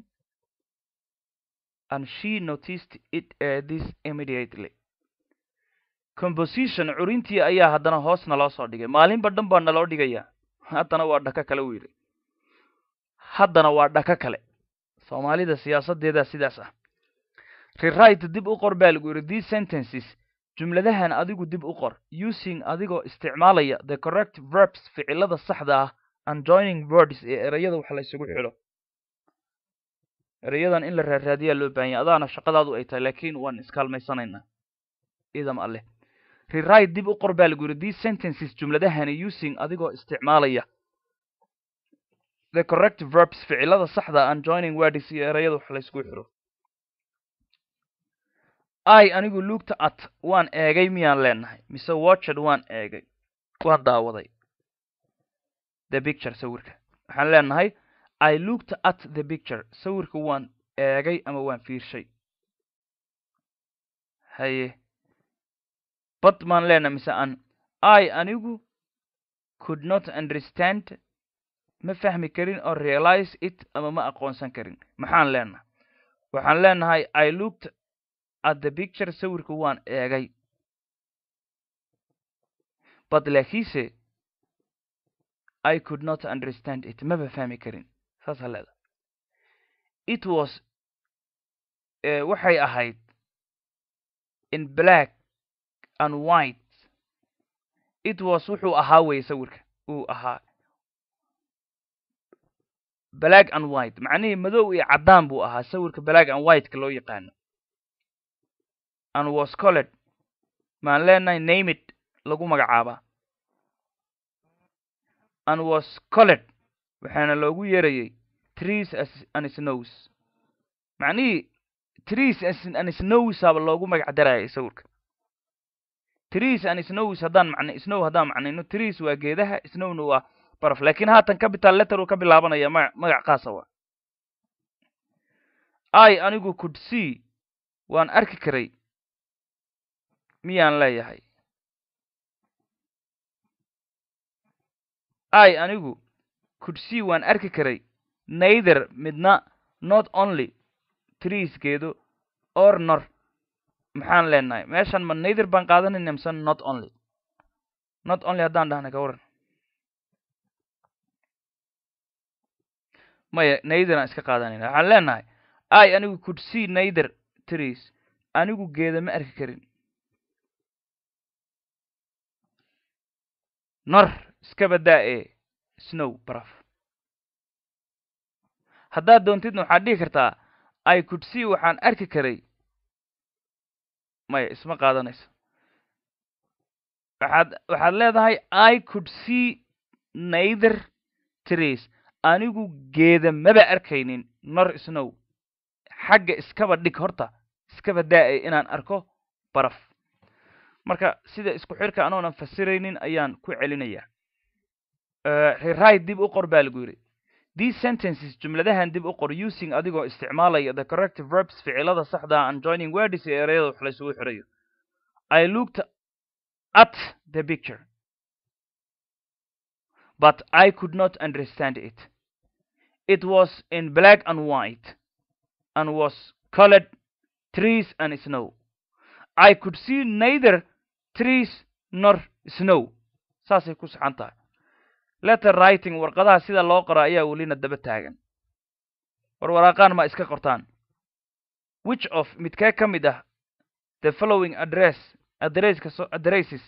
and she noticed it eh, this immediately composition curintii ayaa haddana hoosna loo soo dhigay maalinba dhan baa naloo dhigayaa haddana waa dhaka kale uu yidhi haddana waa dhaka kale soomaalida siyaasaddeedaa sidaas ah rewrite dib u qor baa lagu yidhi these sentences jumladahan adigu dib u qor using adigoo isticmaalaya the correct verbs ficilada saxda ah and joining words ee ereyada wax la xidho ereyadan in la raaraadiyaa loo baahanya adaana shaqadaadu ay tahay laakiin waan iskaalmaysanaynaa idam alleh rewrite dib u qor baa lagu yidhi these sentences jumladahani using adigoo isticmaalaya the correct verbs ficilada saxda ah and joining words iyo ereyada wax la isugu ai anigu luugta at waan eegay miyaan leenahay mise watchad waan eegay waan daawaday the picture sawirka waxaan leenahay i looked at the picture sawirka waan eegay ama waan fiirshay haye bad maan leenahay mise an i anigu could not understand ma fahmi karin oo realize it ama ma aqoonsan karin maxaan leenahay waxaan leenahay i looked at athe picture sawirka waan eegay but laakiinse i could not understand it maba fahmi karin saasaa leedahay it was eh, waxay ahayd in black and white it was wuxuu ahaa weye sawirka uu ahaa black and white macnihii madow iyo caddaan buu ahaa sawirka black and white ka loo yaqaano and was called maan leenahay name lagu magacaabaa and was called waxaana loogu yeerayay trees and snows macnihii trees and snows aba loogu magac darayay sawirka trees and snows haddaan macna snow haddaan macnayno trees waa geedaha snowna waa baraf laakiin haatan capital letter uu ka bilaabanaya ma magac kaasa waa i anigu could see waan arki karay miyaan leeyahay ay anigu could waan arki karay neither midna not only triisgeedu or nor maxaan leenahay meeshan ma neither baan qaadanayna mise not only not only haddaan dhahnay ka waran maya neither aan iska qaadanayna waxaan leenahay ay anigu could see trees anigu geeda ma arki karin nor iska badaa'e snow baraf haddaad doontidna waxaad dhihi kartaa i could see waxaan arki karay maya isma qaadanayso waxaad waxaad leedahay i could see naither trace anigu geeda maba arkaynin nor snow xagga iskaba dhig horta iskaba daa'e inaan arko baraf marka sida isku xirka anoonan fasiraynin ayaan ku celinaya eh, rewrite dib u qor baa lagu these sentences jumladahan dib u qor using adigoo isticmaalaya the correct verbs في ficilada saxda ah and joining words ee ereyada wax laysugu xirayo i looked at the picture but i could not understand it it was in black and white and was colored trees and snow i could see neither trees nor snow saasay ku saxan tahay letter writing warqadaha sida loo qoro ayaa welina daba taagan warwaraaqaan ma iska qortaan which of midkee ka mid ah the following address adresska so addresses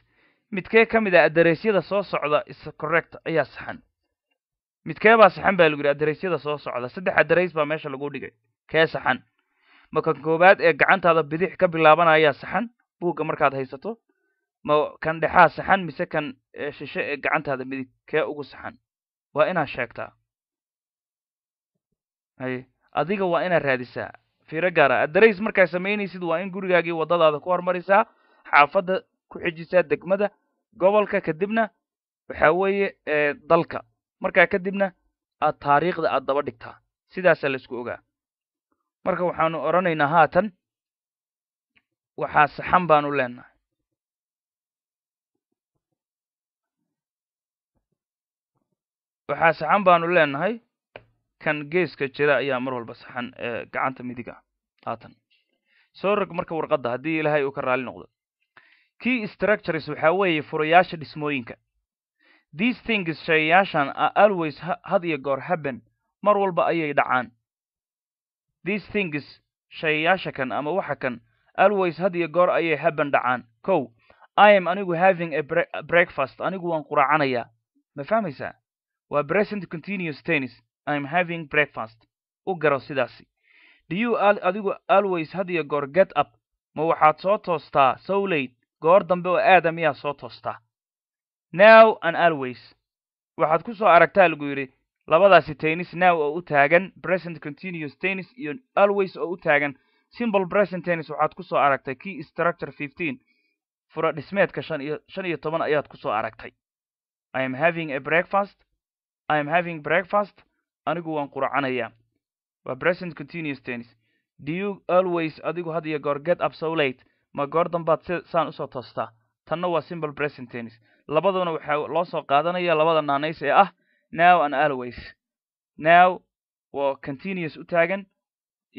midkee ka mid ah adresyada soo socda is correct ayaa saxan midkee baa saxan baa lagu yidhi adresyada soo socda saddex adres baa meesha lagu dhigay kee saxan makan koowaad ee gacantaada bidix ka bilaabanaya saxan buugga markaad haysato ma kan dhexaa saxan mise kan eh, shishe ee gacantaada midig kee ugu saxan waa inaad sheegtaa haye adiga waa inaad raadisaa fiiro gaara ah. adarays markaa samaynaysid waa in gurigaagii waddadaada ku hormarisaa xaafadda ku xijisaa degmada gobolka kadibna waxaa weeye eh, dalka markaa kadibna aad taariikhda aad daba dhigtaa sidaasaa laysku ogaa marka waxaanu odhanaynaa haatan waxaa saxan baanu leenahay waxaa saxan baanu leenahay kan geeska jira ayaa mar walba saxan ee eh, gacanta midiga ah haatan soo rog marka warqadda haddii ilaahay uu ka raali noqdo key structures waxaa weeye furayaasha dhismooyinka these things shayayaashan are always had iyo goor happen mar walba ayay dhacaan these things shayayaasha kan ama waxa kan always had iyo goor ayay happen dhacaan kow i am anigu having a breakfast anigu waan quraacanayaa ma fahmaysaa waa present continuous tennis im having breakfast u garo sidaasi do you adigu always had iyo goor get up ma waxaad soo toostaa so late goor dambe oo aadam iyaa soo toostaa now an always waxaad ku soo aragtaa lagu yidhi labadaasi tennis now oo u taagan present continuous tennis iyo always oo u taagan simple present tennis waxaad ku soo aragtay key structure fifteen furo dhismeedka shan iyo shan iyo toban ayaad ku soo aragtay i am having a breakfast am having breakfast anigu waan quracanayaa waa present continuous tense do you always adigu had iyo goor get up so late ma goor dambaad saan usoo toostaa tanna waa simple present tense labaduna waxaa loo soo qaadanaya labada naanays ee ah now and always now oo continuous u taagan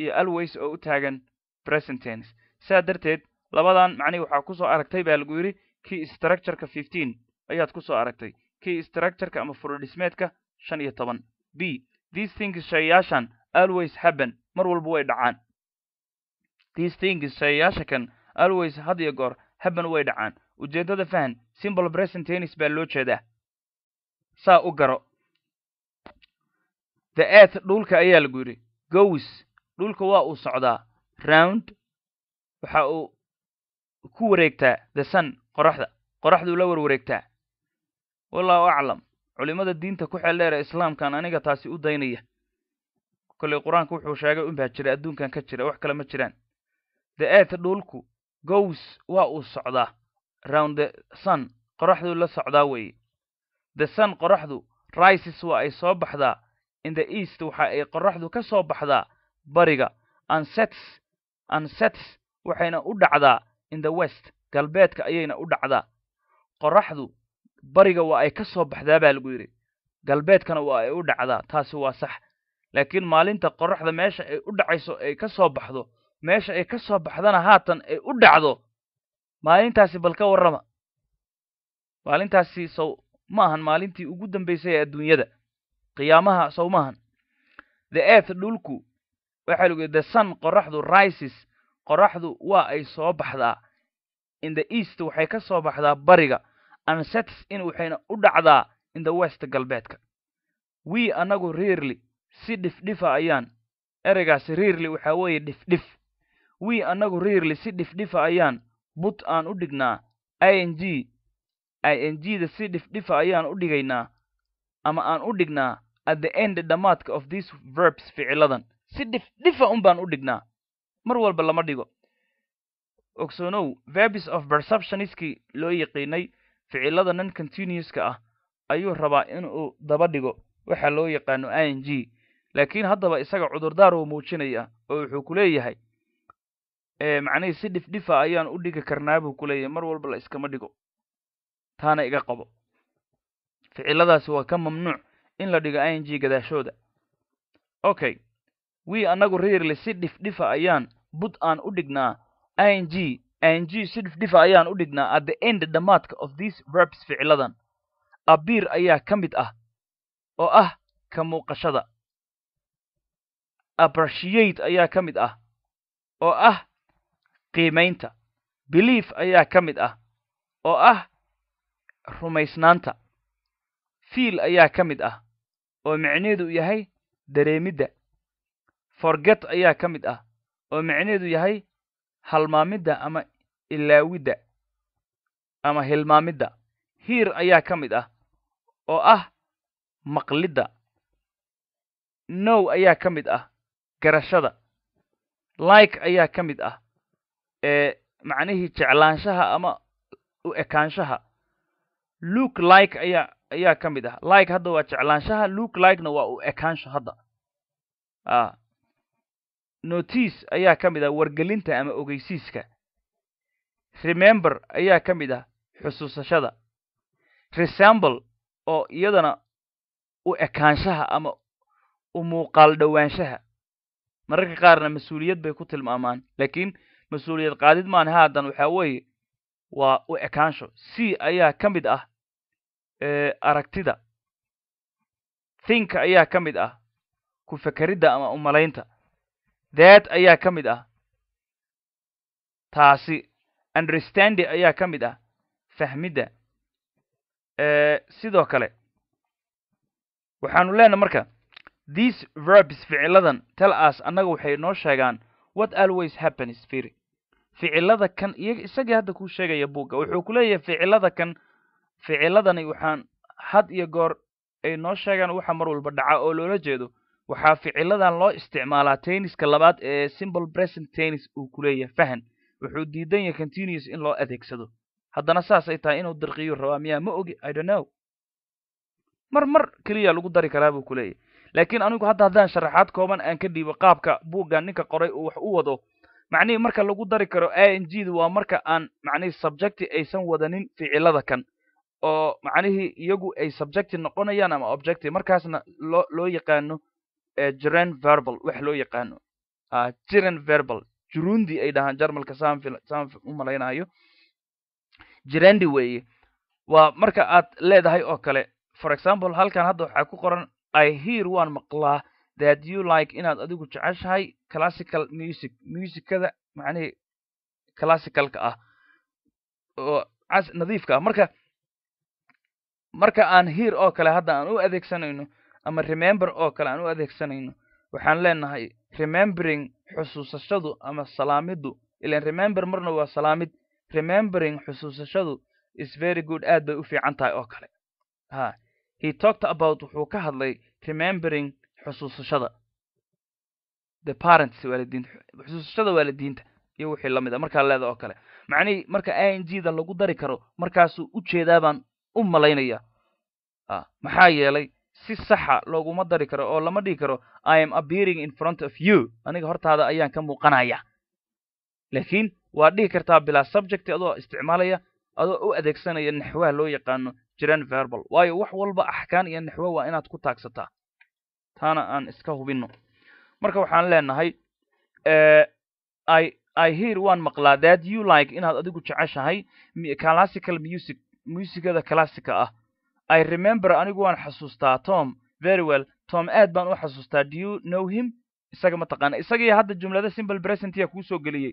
iyo always oo u taagan present tense saa darteed labadan macnii waxaa kusoo aragtay baa lagu yidhi kii structureka fifteen ayaad kusoo aragtay kii structureka ama furodhismeedka shan iyo toban b these things shayayaashan always happen mar walba way dhacaan these things shayayaashakan always had iyo goor happen way dhacaan ujeeddada fahan simple present tennis baa loo jeedaa saa u garo the earth dhulka ayaa lagu yidhi gows dhulka waa uu socdaa round waxa uu ku wareegtaa the sun qoraxda qoraxduu la warwareegtaa wallaahu aclam culimmada diinta ku xeel dheera islaamkan aniga taasi u daynaya kolley qur-aanku wuxuu sheegay unbaa jira adduunkan ka jira wax kale ma jiraan da-aata dhuulku gows waa uu socdaa round the sun qoraxduu la socdaa weeye the sun qoraxdu rises waa ay soo baxdaa in the east waxa ay qoraxdu ka soo baxdaa bariga ansets ansets waxayna u dhacdaa in the west galbeedka ayayna u dhacdaa qoraxdu bariga waa ay ka soo baxdaa baa lagu yidhi galbeedkana waa ay u dhacdaa taasi waa sax laakiin maalinta qoraxda meesha ay u dhacayso ay ka soo baxdo meesha ay ka soo baxdana haatan ay u dhacdo maalintaasi bal ka warrama maalintaasi sow ma ahan maalintii ugu dambaysay ee adduunyada qiyaamaha sow maahan the earth dhulku waxaa lagu yidhi the sun qoraxdu rises qoraxdu waa ay soo baxdaa in the east waxay ka soo baxdaa bariga ansets in waxayna u dhacdaa in the west galbeedka wii annagu riirli si dhifdhifa ah ayaan ereygaasi riirli waxaa weeye dhifdhif wii annagu riirli si dhifdhifa ah ayaan but aan u dhignaa i g i n g da si dhifdhifa ah ayaan u dhigaynaa ama aan u dhignaa at the end dhammaadka of these verbs ficiladan si dhifdhifa un baan u dhignaa mar walba lama dhigo ogsoonow verbs of perceptioniskii loo yaqiinay ficilada non continuouska ah ayuu rabaa inuu daba dhigo waxa loo yaqaano i n g laakiin haddaba isaga cudurdaar uu muujinaya oo wuxuu ku leeyahay macnihii si dhifdhifa ah ayaan u dhigi karnaa buu ku leeyahay mar walba la iskama dhigo taana iga qabo ficiladaasi waa ka mamnuuc in la dhigo i n g gadaashooda okay wii annagu reerle si dhifdhifa ah ayaan bud aan u dhignaa i n g ng si dhifdhifa ayaan u dhignaa at the end dhammaadka of these verbs ficiladan abiir ayaa ka mid ah oo ah ka muuqashada appreciate ayaa ka mid ah oo ah qiimaynta belief ayaa ka mid ah oo ah rumaysnaanta fiil ayaa ka mid ah oo micneedu yahay dareemidda forget ayaa ka mid ah oo micneedu yahay halmaamidda ama ilaawidda ama hilmaamidda hiir ayaa ka mid ah oo ah maqlidda now ayaa ka mid ah garashada like ayaa ka mid ah ee macnihii jeclaanshaha ama u ekaanshaha luke like ayaa ayaa ka mid ah like hadda waa jeclaanshaha luke likena waa u ekaansho hadda a ah, notice ayaa ka mid ah wargelinta ama ogeysiiska remember ayaa ka mid ah xusuusashada resemble oo iyadana u ekaanshaha ama u muuqaal dhowaanshaha mararka qaarna mas-uuliyad bay ku tilmaamaan laakiin mas-uuliyad qaadid maahan haadan waxaa weeye waa u ekaansho c ayaa ka mid ah aragtida think ayaa ka mid ah ku fakaridda ama umalaynta that ayaa ka mid ah taasi understanding ayaa ka mid ah fahmidda sidoo kale waxaanu leenahay marka these verbs ficiladan tell us annaga waxay noo sheegaan what always happens firi ficilada kan isagii hadda kuu sheegaya buugga wuxuu ku leeyahay ficilada kan ficiladani waxaan had iyo goor ay noo sheegaan waxa mar walba dhaca oo loola jeedo waxaa ficiladan loo isticmaalaa tenniska labaad ee simple present tennis uu ku leeyahay fahan wuxuu diidan yahay continuous in loo adeegsado haddana saasay tahay inuu dirqiyo rabaa miyaa ma ogi i don't know mar mar keliya lagu dari karaa buu ku laakiin anigu hadda haddaan sharaxaad kooban aan ka dhiibo qaabka buuggan ninka qoray uu wax u wado macnihii marka lagu dari karo i n g da waa marka aan macnihii subjecti aysan wadanin ficilada kan oo macnihii iyagu ay subjecti noqonayaan ama objecti markaasna loo loo yaqaano eh, gerand verbal wax loo yaqaano ah, gerand verbal jurundi ay dhahaan jarmalka saan umalaynayo jirandi weeye waa marka aad leedahay oo kale for example halkan hadda waxaa ku qoran i hear waan maqlaa that you like inaad adigu jeceshahay classical music musicada macnihii classicalka ah oo cas nadiifka ah marka marka aan hear oo kale hadda aan u adeegsanayno ama remember oo kale aan u adeegsanayno waxaan leenahay remembering xusuusashadu ama salaamiddu ilan remember marna waa salaamid remembering xusuusashadu is very good aad bay u fiican tahay oo kale ha he talked about wuxuu ka hadlay remembering xusuusashada the parents waalidiinta xusuusashada waalidiinta iyo wixii la mid a ah. markaa leeda oo kale macnihii marka i n g da lagu dari karo markaasuu ujeedaabaan u malaynaya maxaa yeelay si saxa looguma dari karo oo lama dhigi karo i am appearing in front of you aniga hortaada ayaan ka muuqanaya laakiin waa dhihi kartaa bilaa subject adoo isticmaalaya adoo u adeegsanaya naxwaha loo yaqaano jiran verbal waayo wax walba axkaan iyo naxwo waa inaad ku taagsataa taana aan iska hubinno marka waxaan leenahay eh, i hear waan maqlaa that you like inaad adigu jeceshahay classical music musigada classica ah I remember anigu waan xasuustaa Tom very well Tom aad baan u xasuustaa do you know him isaga ma taqaana isagii hadda jumlada simple present kuu soo geliyey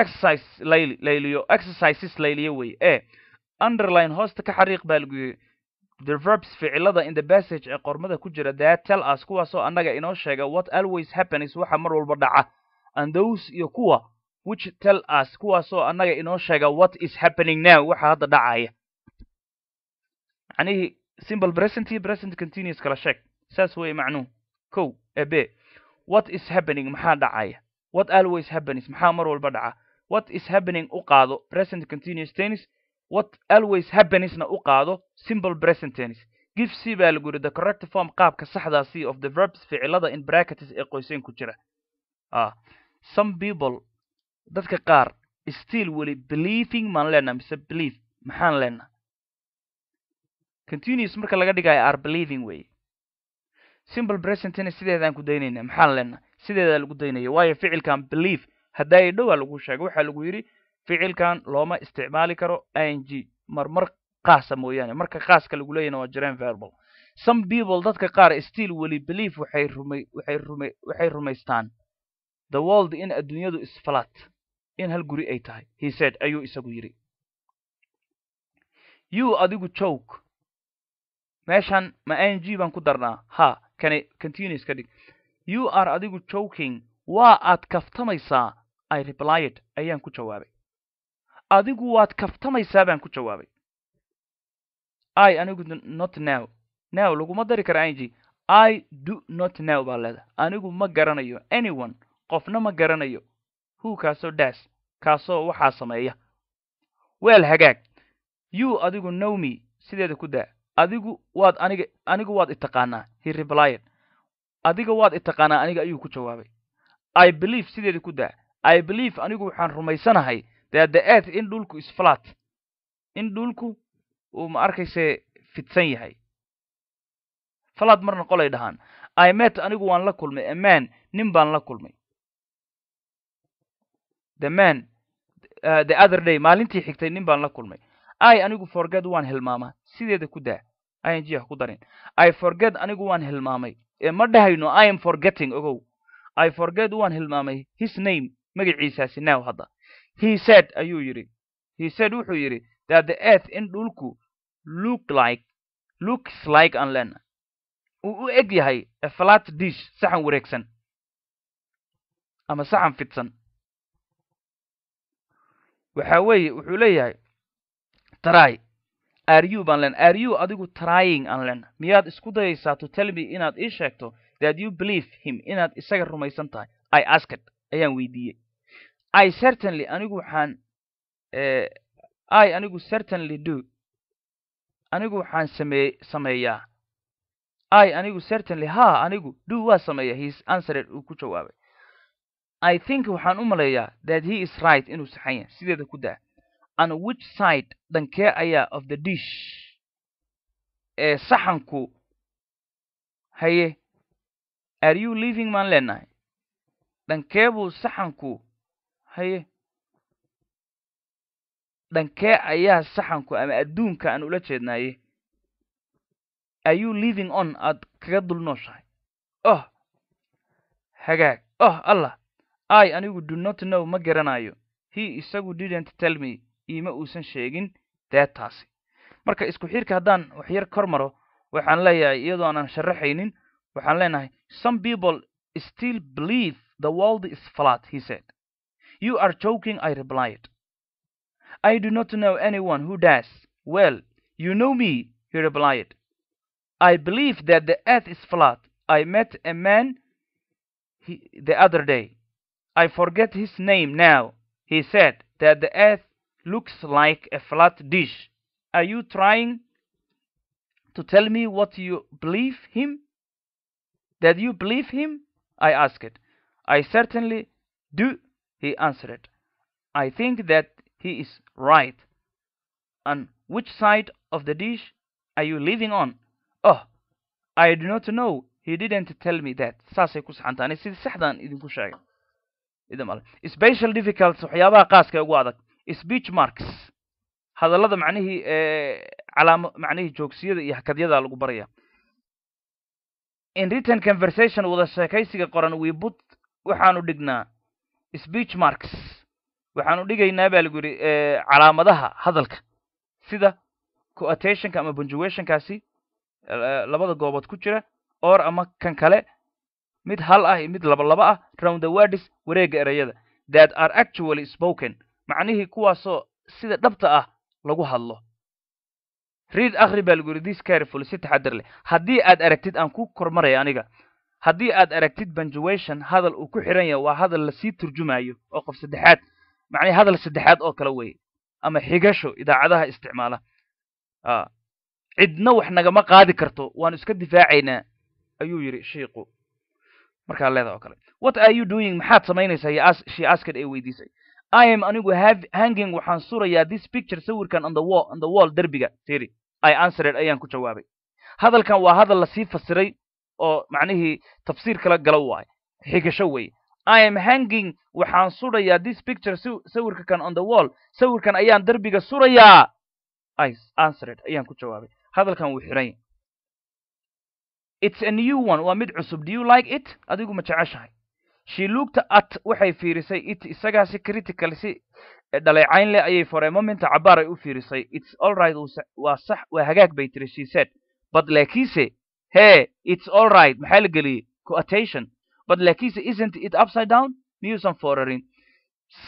exercise layli layliyo exercises layliyo wey e underline hoosta ka xariiq baa lagu the verbs ficilada in the passage ee qormada ku jira that tell us kuwaasoo annaga inoo sheega what always happens waxa mar walba dhaca and those iyo kuwa which tell us kuwaasoo annaga inoo sheega what is happening now waxa hadda dhacaya macnihii simple present iyo present continuous kala sheeg saas weeye macnuhu kow ee what is happening maxaa dhacaya what always happens maxaa mar what is happening u qaado present continuous tennis what always happensna u qaado simple present tennis give c baa the correct form qaabka saxdaa c of the verbs ficilada in brackets ee qoyseen ku ah, some people dadka qaar still weli believing maan leenaha mise believe maxaan leenaha continuous marka laga dhigayo are believing wey simple presentna sideeda aan ku daynayna maxaan leenaa sideedaa lagu daynaya waayo ficilkan belief haddaa dhowaa lagu sheega waxaa lagu yidhi ficilkan looma isticmaali karo n g marmar kaasa mooyaane marka kaaska lagu leeyana waa jireen verbal some people dadka qaar still weli belief waxay rumay waxay rumay waxay rumaystaan the world in adduunyadu is flat in hal guri ay tahay he said ayuu isagu yidhi you adigu joke meeshaan ma n g baan ku darnaa ha kane continuous ka dhig you are adigu joking waa aad kaftamaysaa i replied ayaan ku jawaabay adigu waad kaftamaysaa baan ku jawaabay i anigu not now now laguma dari kara n i do not now baa leedahay anigu ma garanayo anyone qofna ma garanayo hu kaasoo das kaasoo waxaa sameeya weel hagaag you adigu nowmi sideeda ku daa adigu waad aniga anigu waad itaqaanaa he replied adiga waad itaqaanaa aniga ayuu ku jawaabay i believe sideeda ku daa i believe anigu waxaan rumaysanahay that the earth in dhulku is flat in dhulku uu ma arkayse fidsan yahay flat marna qolay dhahaan i met anigu waan la kulmay aman nin baan la kulmay the man uh, the other day maalintii xigtay nin baan la kulmay i anigu forged waan hilmaama sideeda ku daa ing ha ku darin i forged anigu waan hilmaamay ee ma dhahayno i am forgetting ogow i forged waan hilmaamay his name magaciisaasi now hadda he said ayuu yidhi he said wuxuu yidhi that the earth in dhulku look like looks like anlen uu u eg yahay a flat dish saxan wareegsan ama saxan fidsan waxa weeye wuxuu leeyahay try are baan len are adigu trying aan len miyaad isku dayaysaa to tell me inaad ii sheegto that you believe him inaad isaga rumaysan tahay i asked ayaan weydiiyey i certainly anigu waxaan eh, i anigu certainly do anigu waxaan sameeyaa i anigu certainly ha anigu do waa sameeya his answered uu ku jawaabay i think waxaan u maleeyaa that he is right inuu saxan yahay sideeda ku daa and which side dhankee ayaa of the dish ee eh, saxanku haye are you living maan leenahay dhankee buu saxanku haye dhankee ayaa saxanku ama adduunka aan ula jeednaaye are you living on aad kaga dul nooshahay oh hagaag oh allah i anigu do not know ma garanaayo he isagu didn't tell me ima uusan sheegin deetaasi marka isku xirka haddaan waxyar kor maro waxaan leeyahay iyadoo aanan sharaxaynin waxaan leenahay some people still believe the world is flat he said you are joking i replied i do not know anyone who does well you know me he replied i believe that the earth is flat i met a man he, the other day i forget his name now he said that the earth looks like a flat dish. Are you trying to tell me what you believe him? That you believe him? I asked. I certainly do, he answered. I think that he is right. On which side of the dish are you living on? Oh, I do not know. He didn't tell me that. saasay ku saxantaanay sidii saxdaan idinku sheegay idin special difficulties waxyaabaha qaaska ugu adag speech marks hadallada macnihii calaamo macnihii joogsiyada iyo hakadyada lagu baraya in written conversation wada sheekaysiga qoran wibut waxaanu dhignaa speech marks waxaanu dhigaynaa baa lagu yidhi calaamadaha hadalka sida coatationka ama punjuationkaasi labada goobood ku jira or ama kan kale mid hal ah iyo mid labalaba ah round the wordis wareega ereyada that are actually spoken macnihii kuwaasoo sida dhabta ah lagu hadlo read akhri baa lagu yidhi this careful si taxadir leh haddii aad aragtid aan ku kormaraya aniga haddii aad aragtid banjuation hadal uu ku xiran yahay waa hadal lasii turjumayo oo qof saddexaad macnihii hadal saddexaad oo kale weeye ama xigasho idaacadaha isticmaala ah, cidna wax nagama qaadi karto waan iska difaacaynaa ayuu yidhi shiiku markaa leeda oo kale what are you doing maxaad samaynaysaa she asked ee weydiisay i am anigu hanging waxaan surayaa this picture sawirkan on the wall on the wall derbiga tiri i answered ayaan ku jawaabay hadalkan waa hadal lasii fasiray oo macnihii tafsiir kala gala waayo xigasho weye i am hanging waxaan surayaa this picture sawirkan kan on the wall sawirkan ayaan derbiga surayaa i answered ayaan ku jawaabay hadalkan wuu xiranya it's a new one waa mid cusub do you like it adigu ma jeceshahay shi luugta at waxay fiirisay it isagaasi critical si eh, dhaleecayn leh ayay foreemo minta cabbaar ay u fiirisay its allright waa sax waa hagaag bay tiri she said bad laakiinse hee its allright maxaa la geliyey coatation bad laakiinse isn't it upside down miyuusan foorarin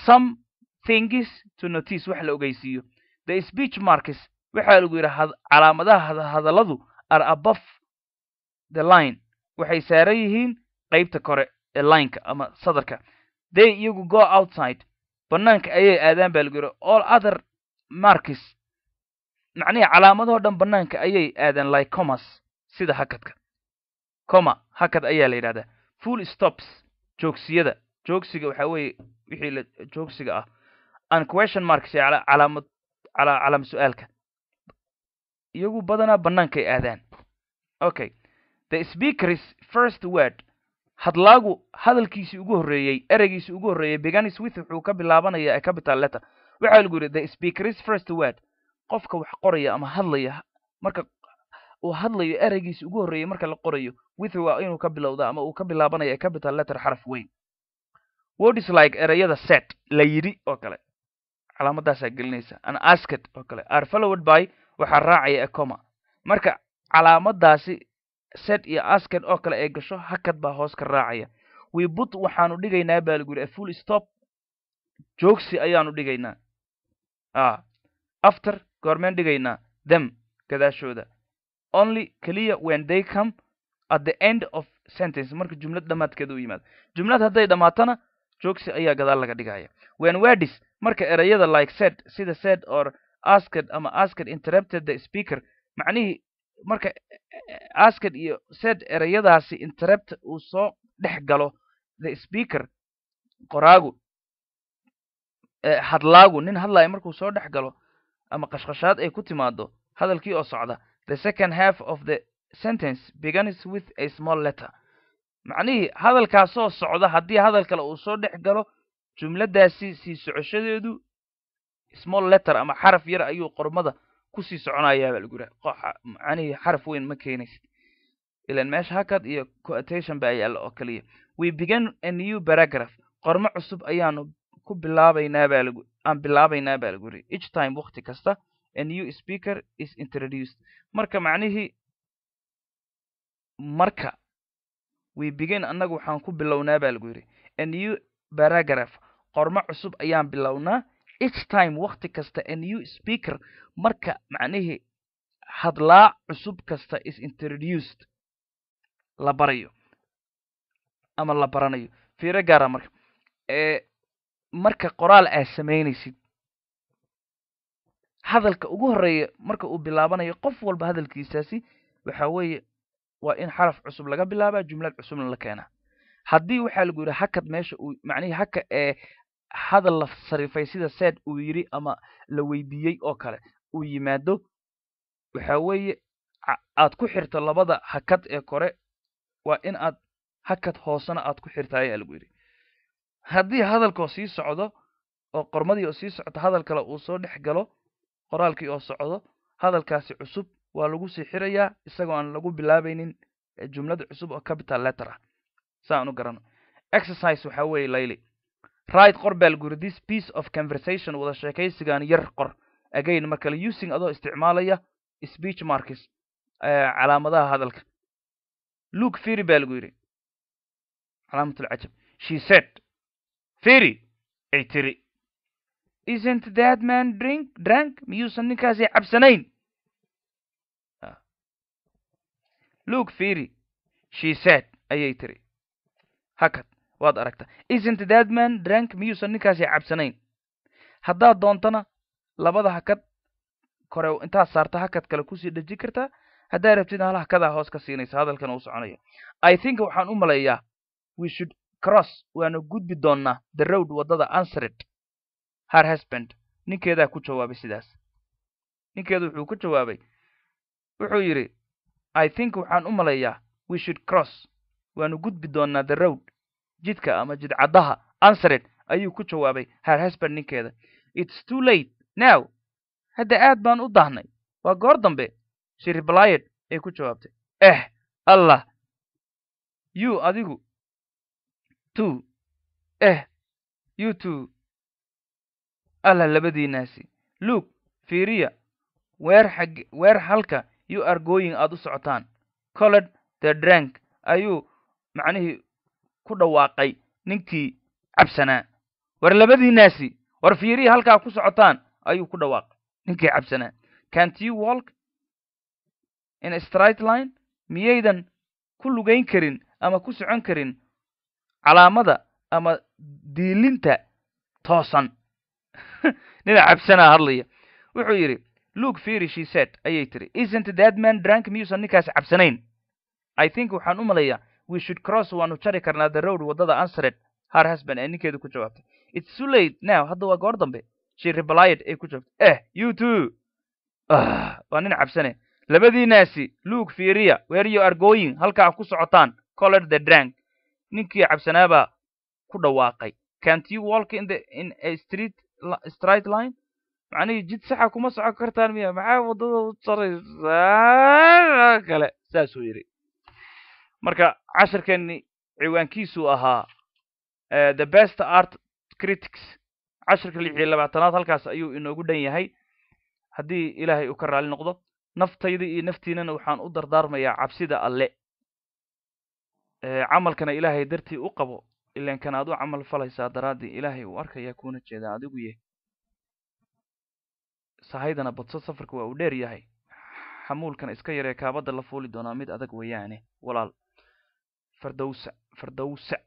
some thingis to notice wax la ogeysiiyo the speech markis waxaa lagu yidhi calaamadaha hadalladu are above the line waxay saaran yihiin qaybta kore ee lineka ama sadarka they iyagu go outside banaanka ayay aadaan baa lagu yiri all other markis macnihii calaamadahoo dhan bannaanka ayay aadaan like comas sida hakadka coma hakad ayaa la yidhahdaa full stops joogsiyada joogsiga waxaa weeye wixii la joogsiga ah and question marks ee calaamad cala calaam su-aalka iyagu badanaa banaankaay aadaan okay the speaker first word hadlaagu hadalkiisii ugu horreeyey ereygiisii ugu horreeyey begani swith wuxuu ka bilaabanayaa capital letter waxaa lagu yidhi the speakeris first word qofka wax qoraya ama hadlaya marka uu hadlayo ereygiisii ugu horreeyey marka la qorayo with waa inuu ka bilowda ama uu ka bilaabanaya capital letter xaraf weyn wordis like ereyada set la yidhi oo kale calaamadaasaa gelinaysa an asket oo kale are followed by waxaa raacaya acoma marka calaamadaasi sad iyo askan oo kale ay gasho hakad baa hoos ka raacaya wibut waxaanu dhigaynaa baa lagu yidhi full stop joogsi ayaanu dhigaynaa ah, after goormeen dhigaynaa them gadaashooda only keliya when they come at the end of sentence marka jumlad dhammaadkeeda u yimaado jumlad hadday dhammaatana joogsi ayaa gadaal laga dhigaya when wordis marka erayada like sad sida sad or asked ama asked interrupted the speaker macnihii marka askan iyo sed erayadaasi interrupt uu soo dhex galo the speaker qoraagu hadlaagu nin hadlayo markuu soo dhex galo ama qashqashaad ay ku timaado hadalkii oo socda the second half of the sentence begins with a small letter macnihii hadalkaasoo socda haddii hadal kale uu soo dhex galo jumladaasi sii socoshadeedu small letter ama xaraf yar ayuu qormada kusii soconayaabaa lagu yidhaha qoxa macnihii xaraf weyn ma keenaysid ilan meesha hakad iyo quotation baa yaalla oo kaliya we began a new paragraph qormo cusub ayaanu ku bilaabaynaa baa lagu aan bilaabaynaa baa lagu yidhi each time wakti kasta a new speaker is introduced marka macnihii marka we began annagu waxaan ku bilownaa baa lagu yidhi a new paragraph qormo cusub ayaan bilownaa each time wakti kasta a new speaker marka macnihii hadlaa cusub kasta is introduced la barayo ama la baranayo fiiro gaara ah marka marka qoraal aa samaynaysid hadalka ugu horeeya marka uu bilaabanayo qof walba hadalkiisaasi waxa weeye waa in xaraf cusub laga bilaabaa jumlad cusubna la keenaa haddii waxaa lagu yidhi hakad meesha uu macnihii haka ee hadal la sarifay sida sad uu yidhi ama la weydiiyey oo kale uu yimaado waxa weeye aad ku xirto labada hakad ee kore waa in aad hakad hoosena aad ku xirta ayaa lagu yidhi haddii hadalkoo sii socdo oo qormadii oo sii socota hadal kale uu soo dhex galo qoraalkii oo socdo hadalkaasi cusub waa lagu sii xirayaa isagoo aan lagu bilaabaynin jumlada cusub oo capital letter ah sa aan u garano exercise waxaa weeye layli right qor lagu guri this piece of conversation wada sheekaysigan yar qor again mar kale using adoo isticmaalaya speech markis calaamadaha hadalka luke firi baa lagu yidhi calaamatulcajab she said firi ay tiri isn't that man drink drank miyuusan ninkaasi cabsanayn ah. luke firi she said ayay tiri hakad waad aragta isnt dadman drank miyuusan ninkaasi cabsanayn haddaad doontana labada hakad kore intaad saarta hakad kale kusii dhejin kartaa haddaad rabtid hal hakadaa hoos ka siinaysa hadalkan uu soconayo i think waxaan u malayaa we should cross waanu gudbi doonnaa the road waddada ansred har husband ninkeedaa ku jawaabay sidaas ninkeedu wuxuu ku jawaabay wuxuu yidhi i think waxaan u malayaa we should cross waanu gudbi doonnaa the road jidka ama jidcaddaha ansared ayuu ku jawaabay her harhasbar ninkeeda its too late now hadda aad baan u dahnay waa goor dambe she reblied ay ku jawaabtay eh allah you adigu to eh you to allah labadiinaasi luke fiiriya weer xag weer halka you argooyin aad u socotaan colod the drank ayuu macnihii ku dhawaaqay ninkii cabsanaa war labadiinaasi war fiirihii halkaa ku socotaan ayuu ku dhawaaqay ninkii cabsanaa cant you walk in straight line miyaydan ku lugayn karin ama ku socon karin calaamada ama diilinta toosan nina cabsanaa hadlaya wuxuu yidhi luke firishiset ayay tiri isnt that man drunk miyuusan ninkaas cabsanayn i think waxaan u malayaa we should cross waanu jari karnaa the road waddada ansred har hasban ee ninkeedu ku jawaabtay its too late now hadda waa goor dambe she replied ay ku jawaabtay eh you too ah, waa nin cabsane labadiinaasi luke fiiriya where you are going halka ad ku socotaan color the drank ninkii cabsanaabaa ku dhawaaqay can't you walk in the in a street straight line macnihii jid saxa kuma socon kartaan miya maxaa waddada u saraysaa kale saasuu yidhi marka cashirkeeni ciwaankiisu ahaa eh, the best art critics cashirka lix iyo labaatanaad halkaas ayuu inoogu dhan yahay haddii ilaahay uu ka raali noqdo naftayda iyo naftiinana waxaan u dardaarmayaa cabsida alle eh, camalkana ilaahay dartii u qabo ilan aad u camal falaysaa daraaddii ilaahay uu arkayaa kuuna jeedaa adigu yeh sahaydana badso safarka waa uu dheer yahay xamuulkana iska yaree kaabadda la fuuli doonaa mid adag weeyaane walaal fardowsa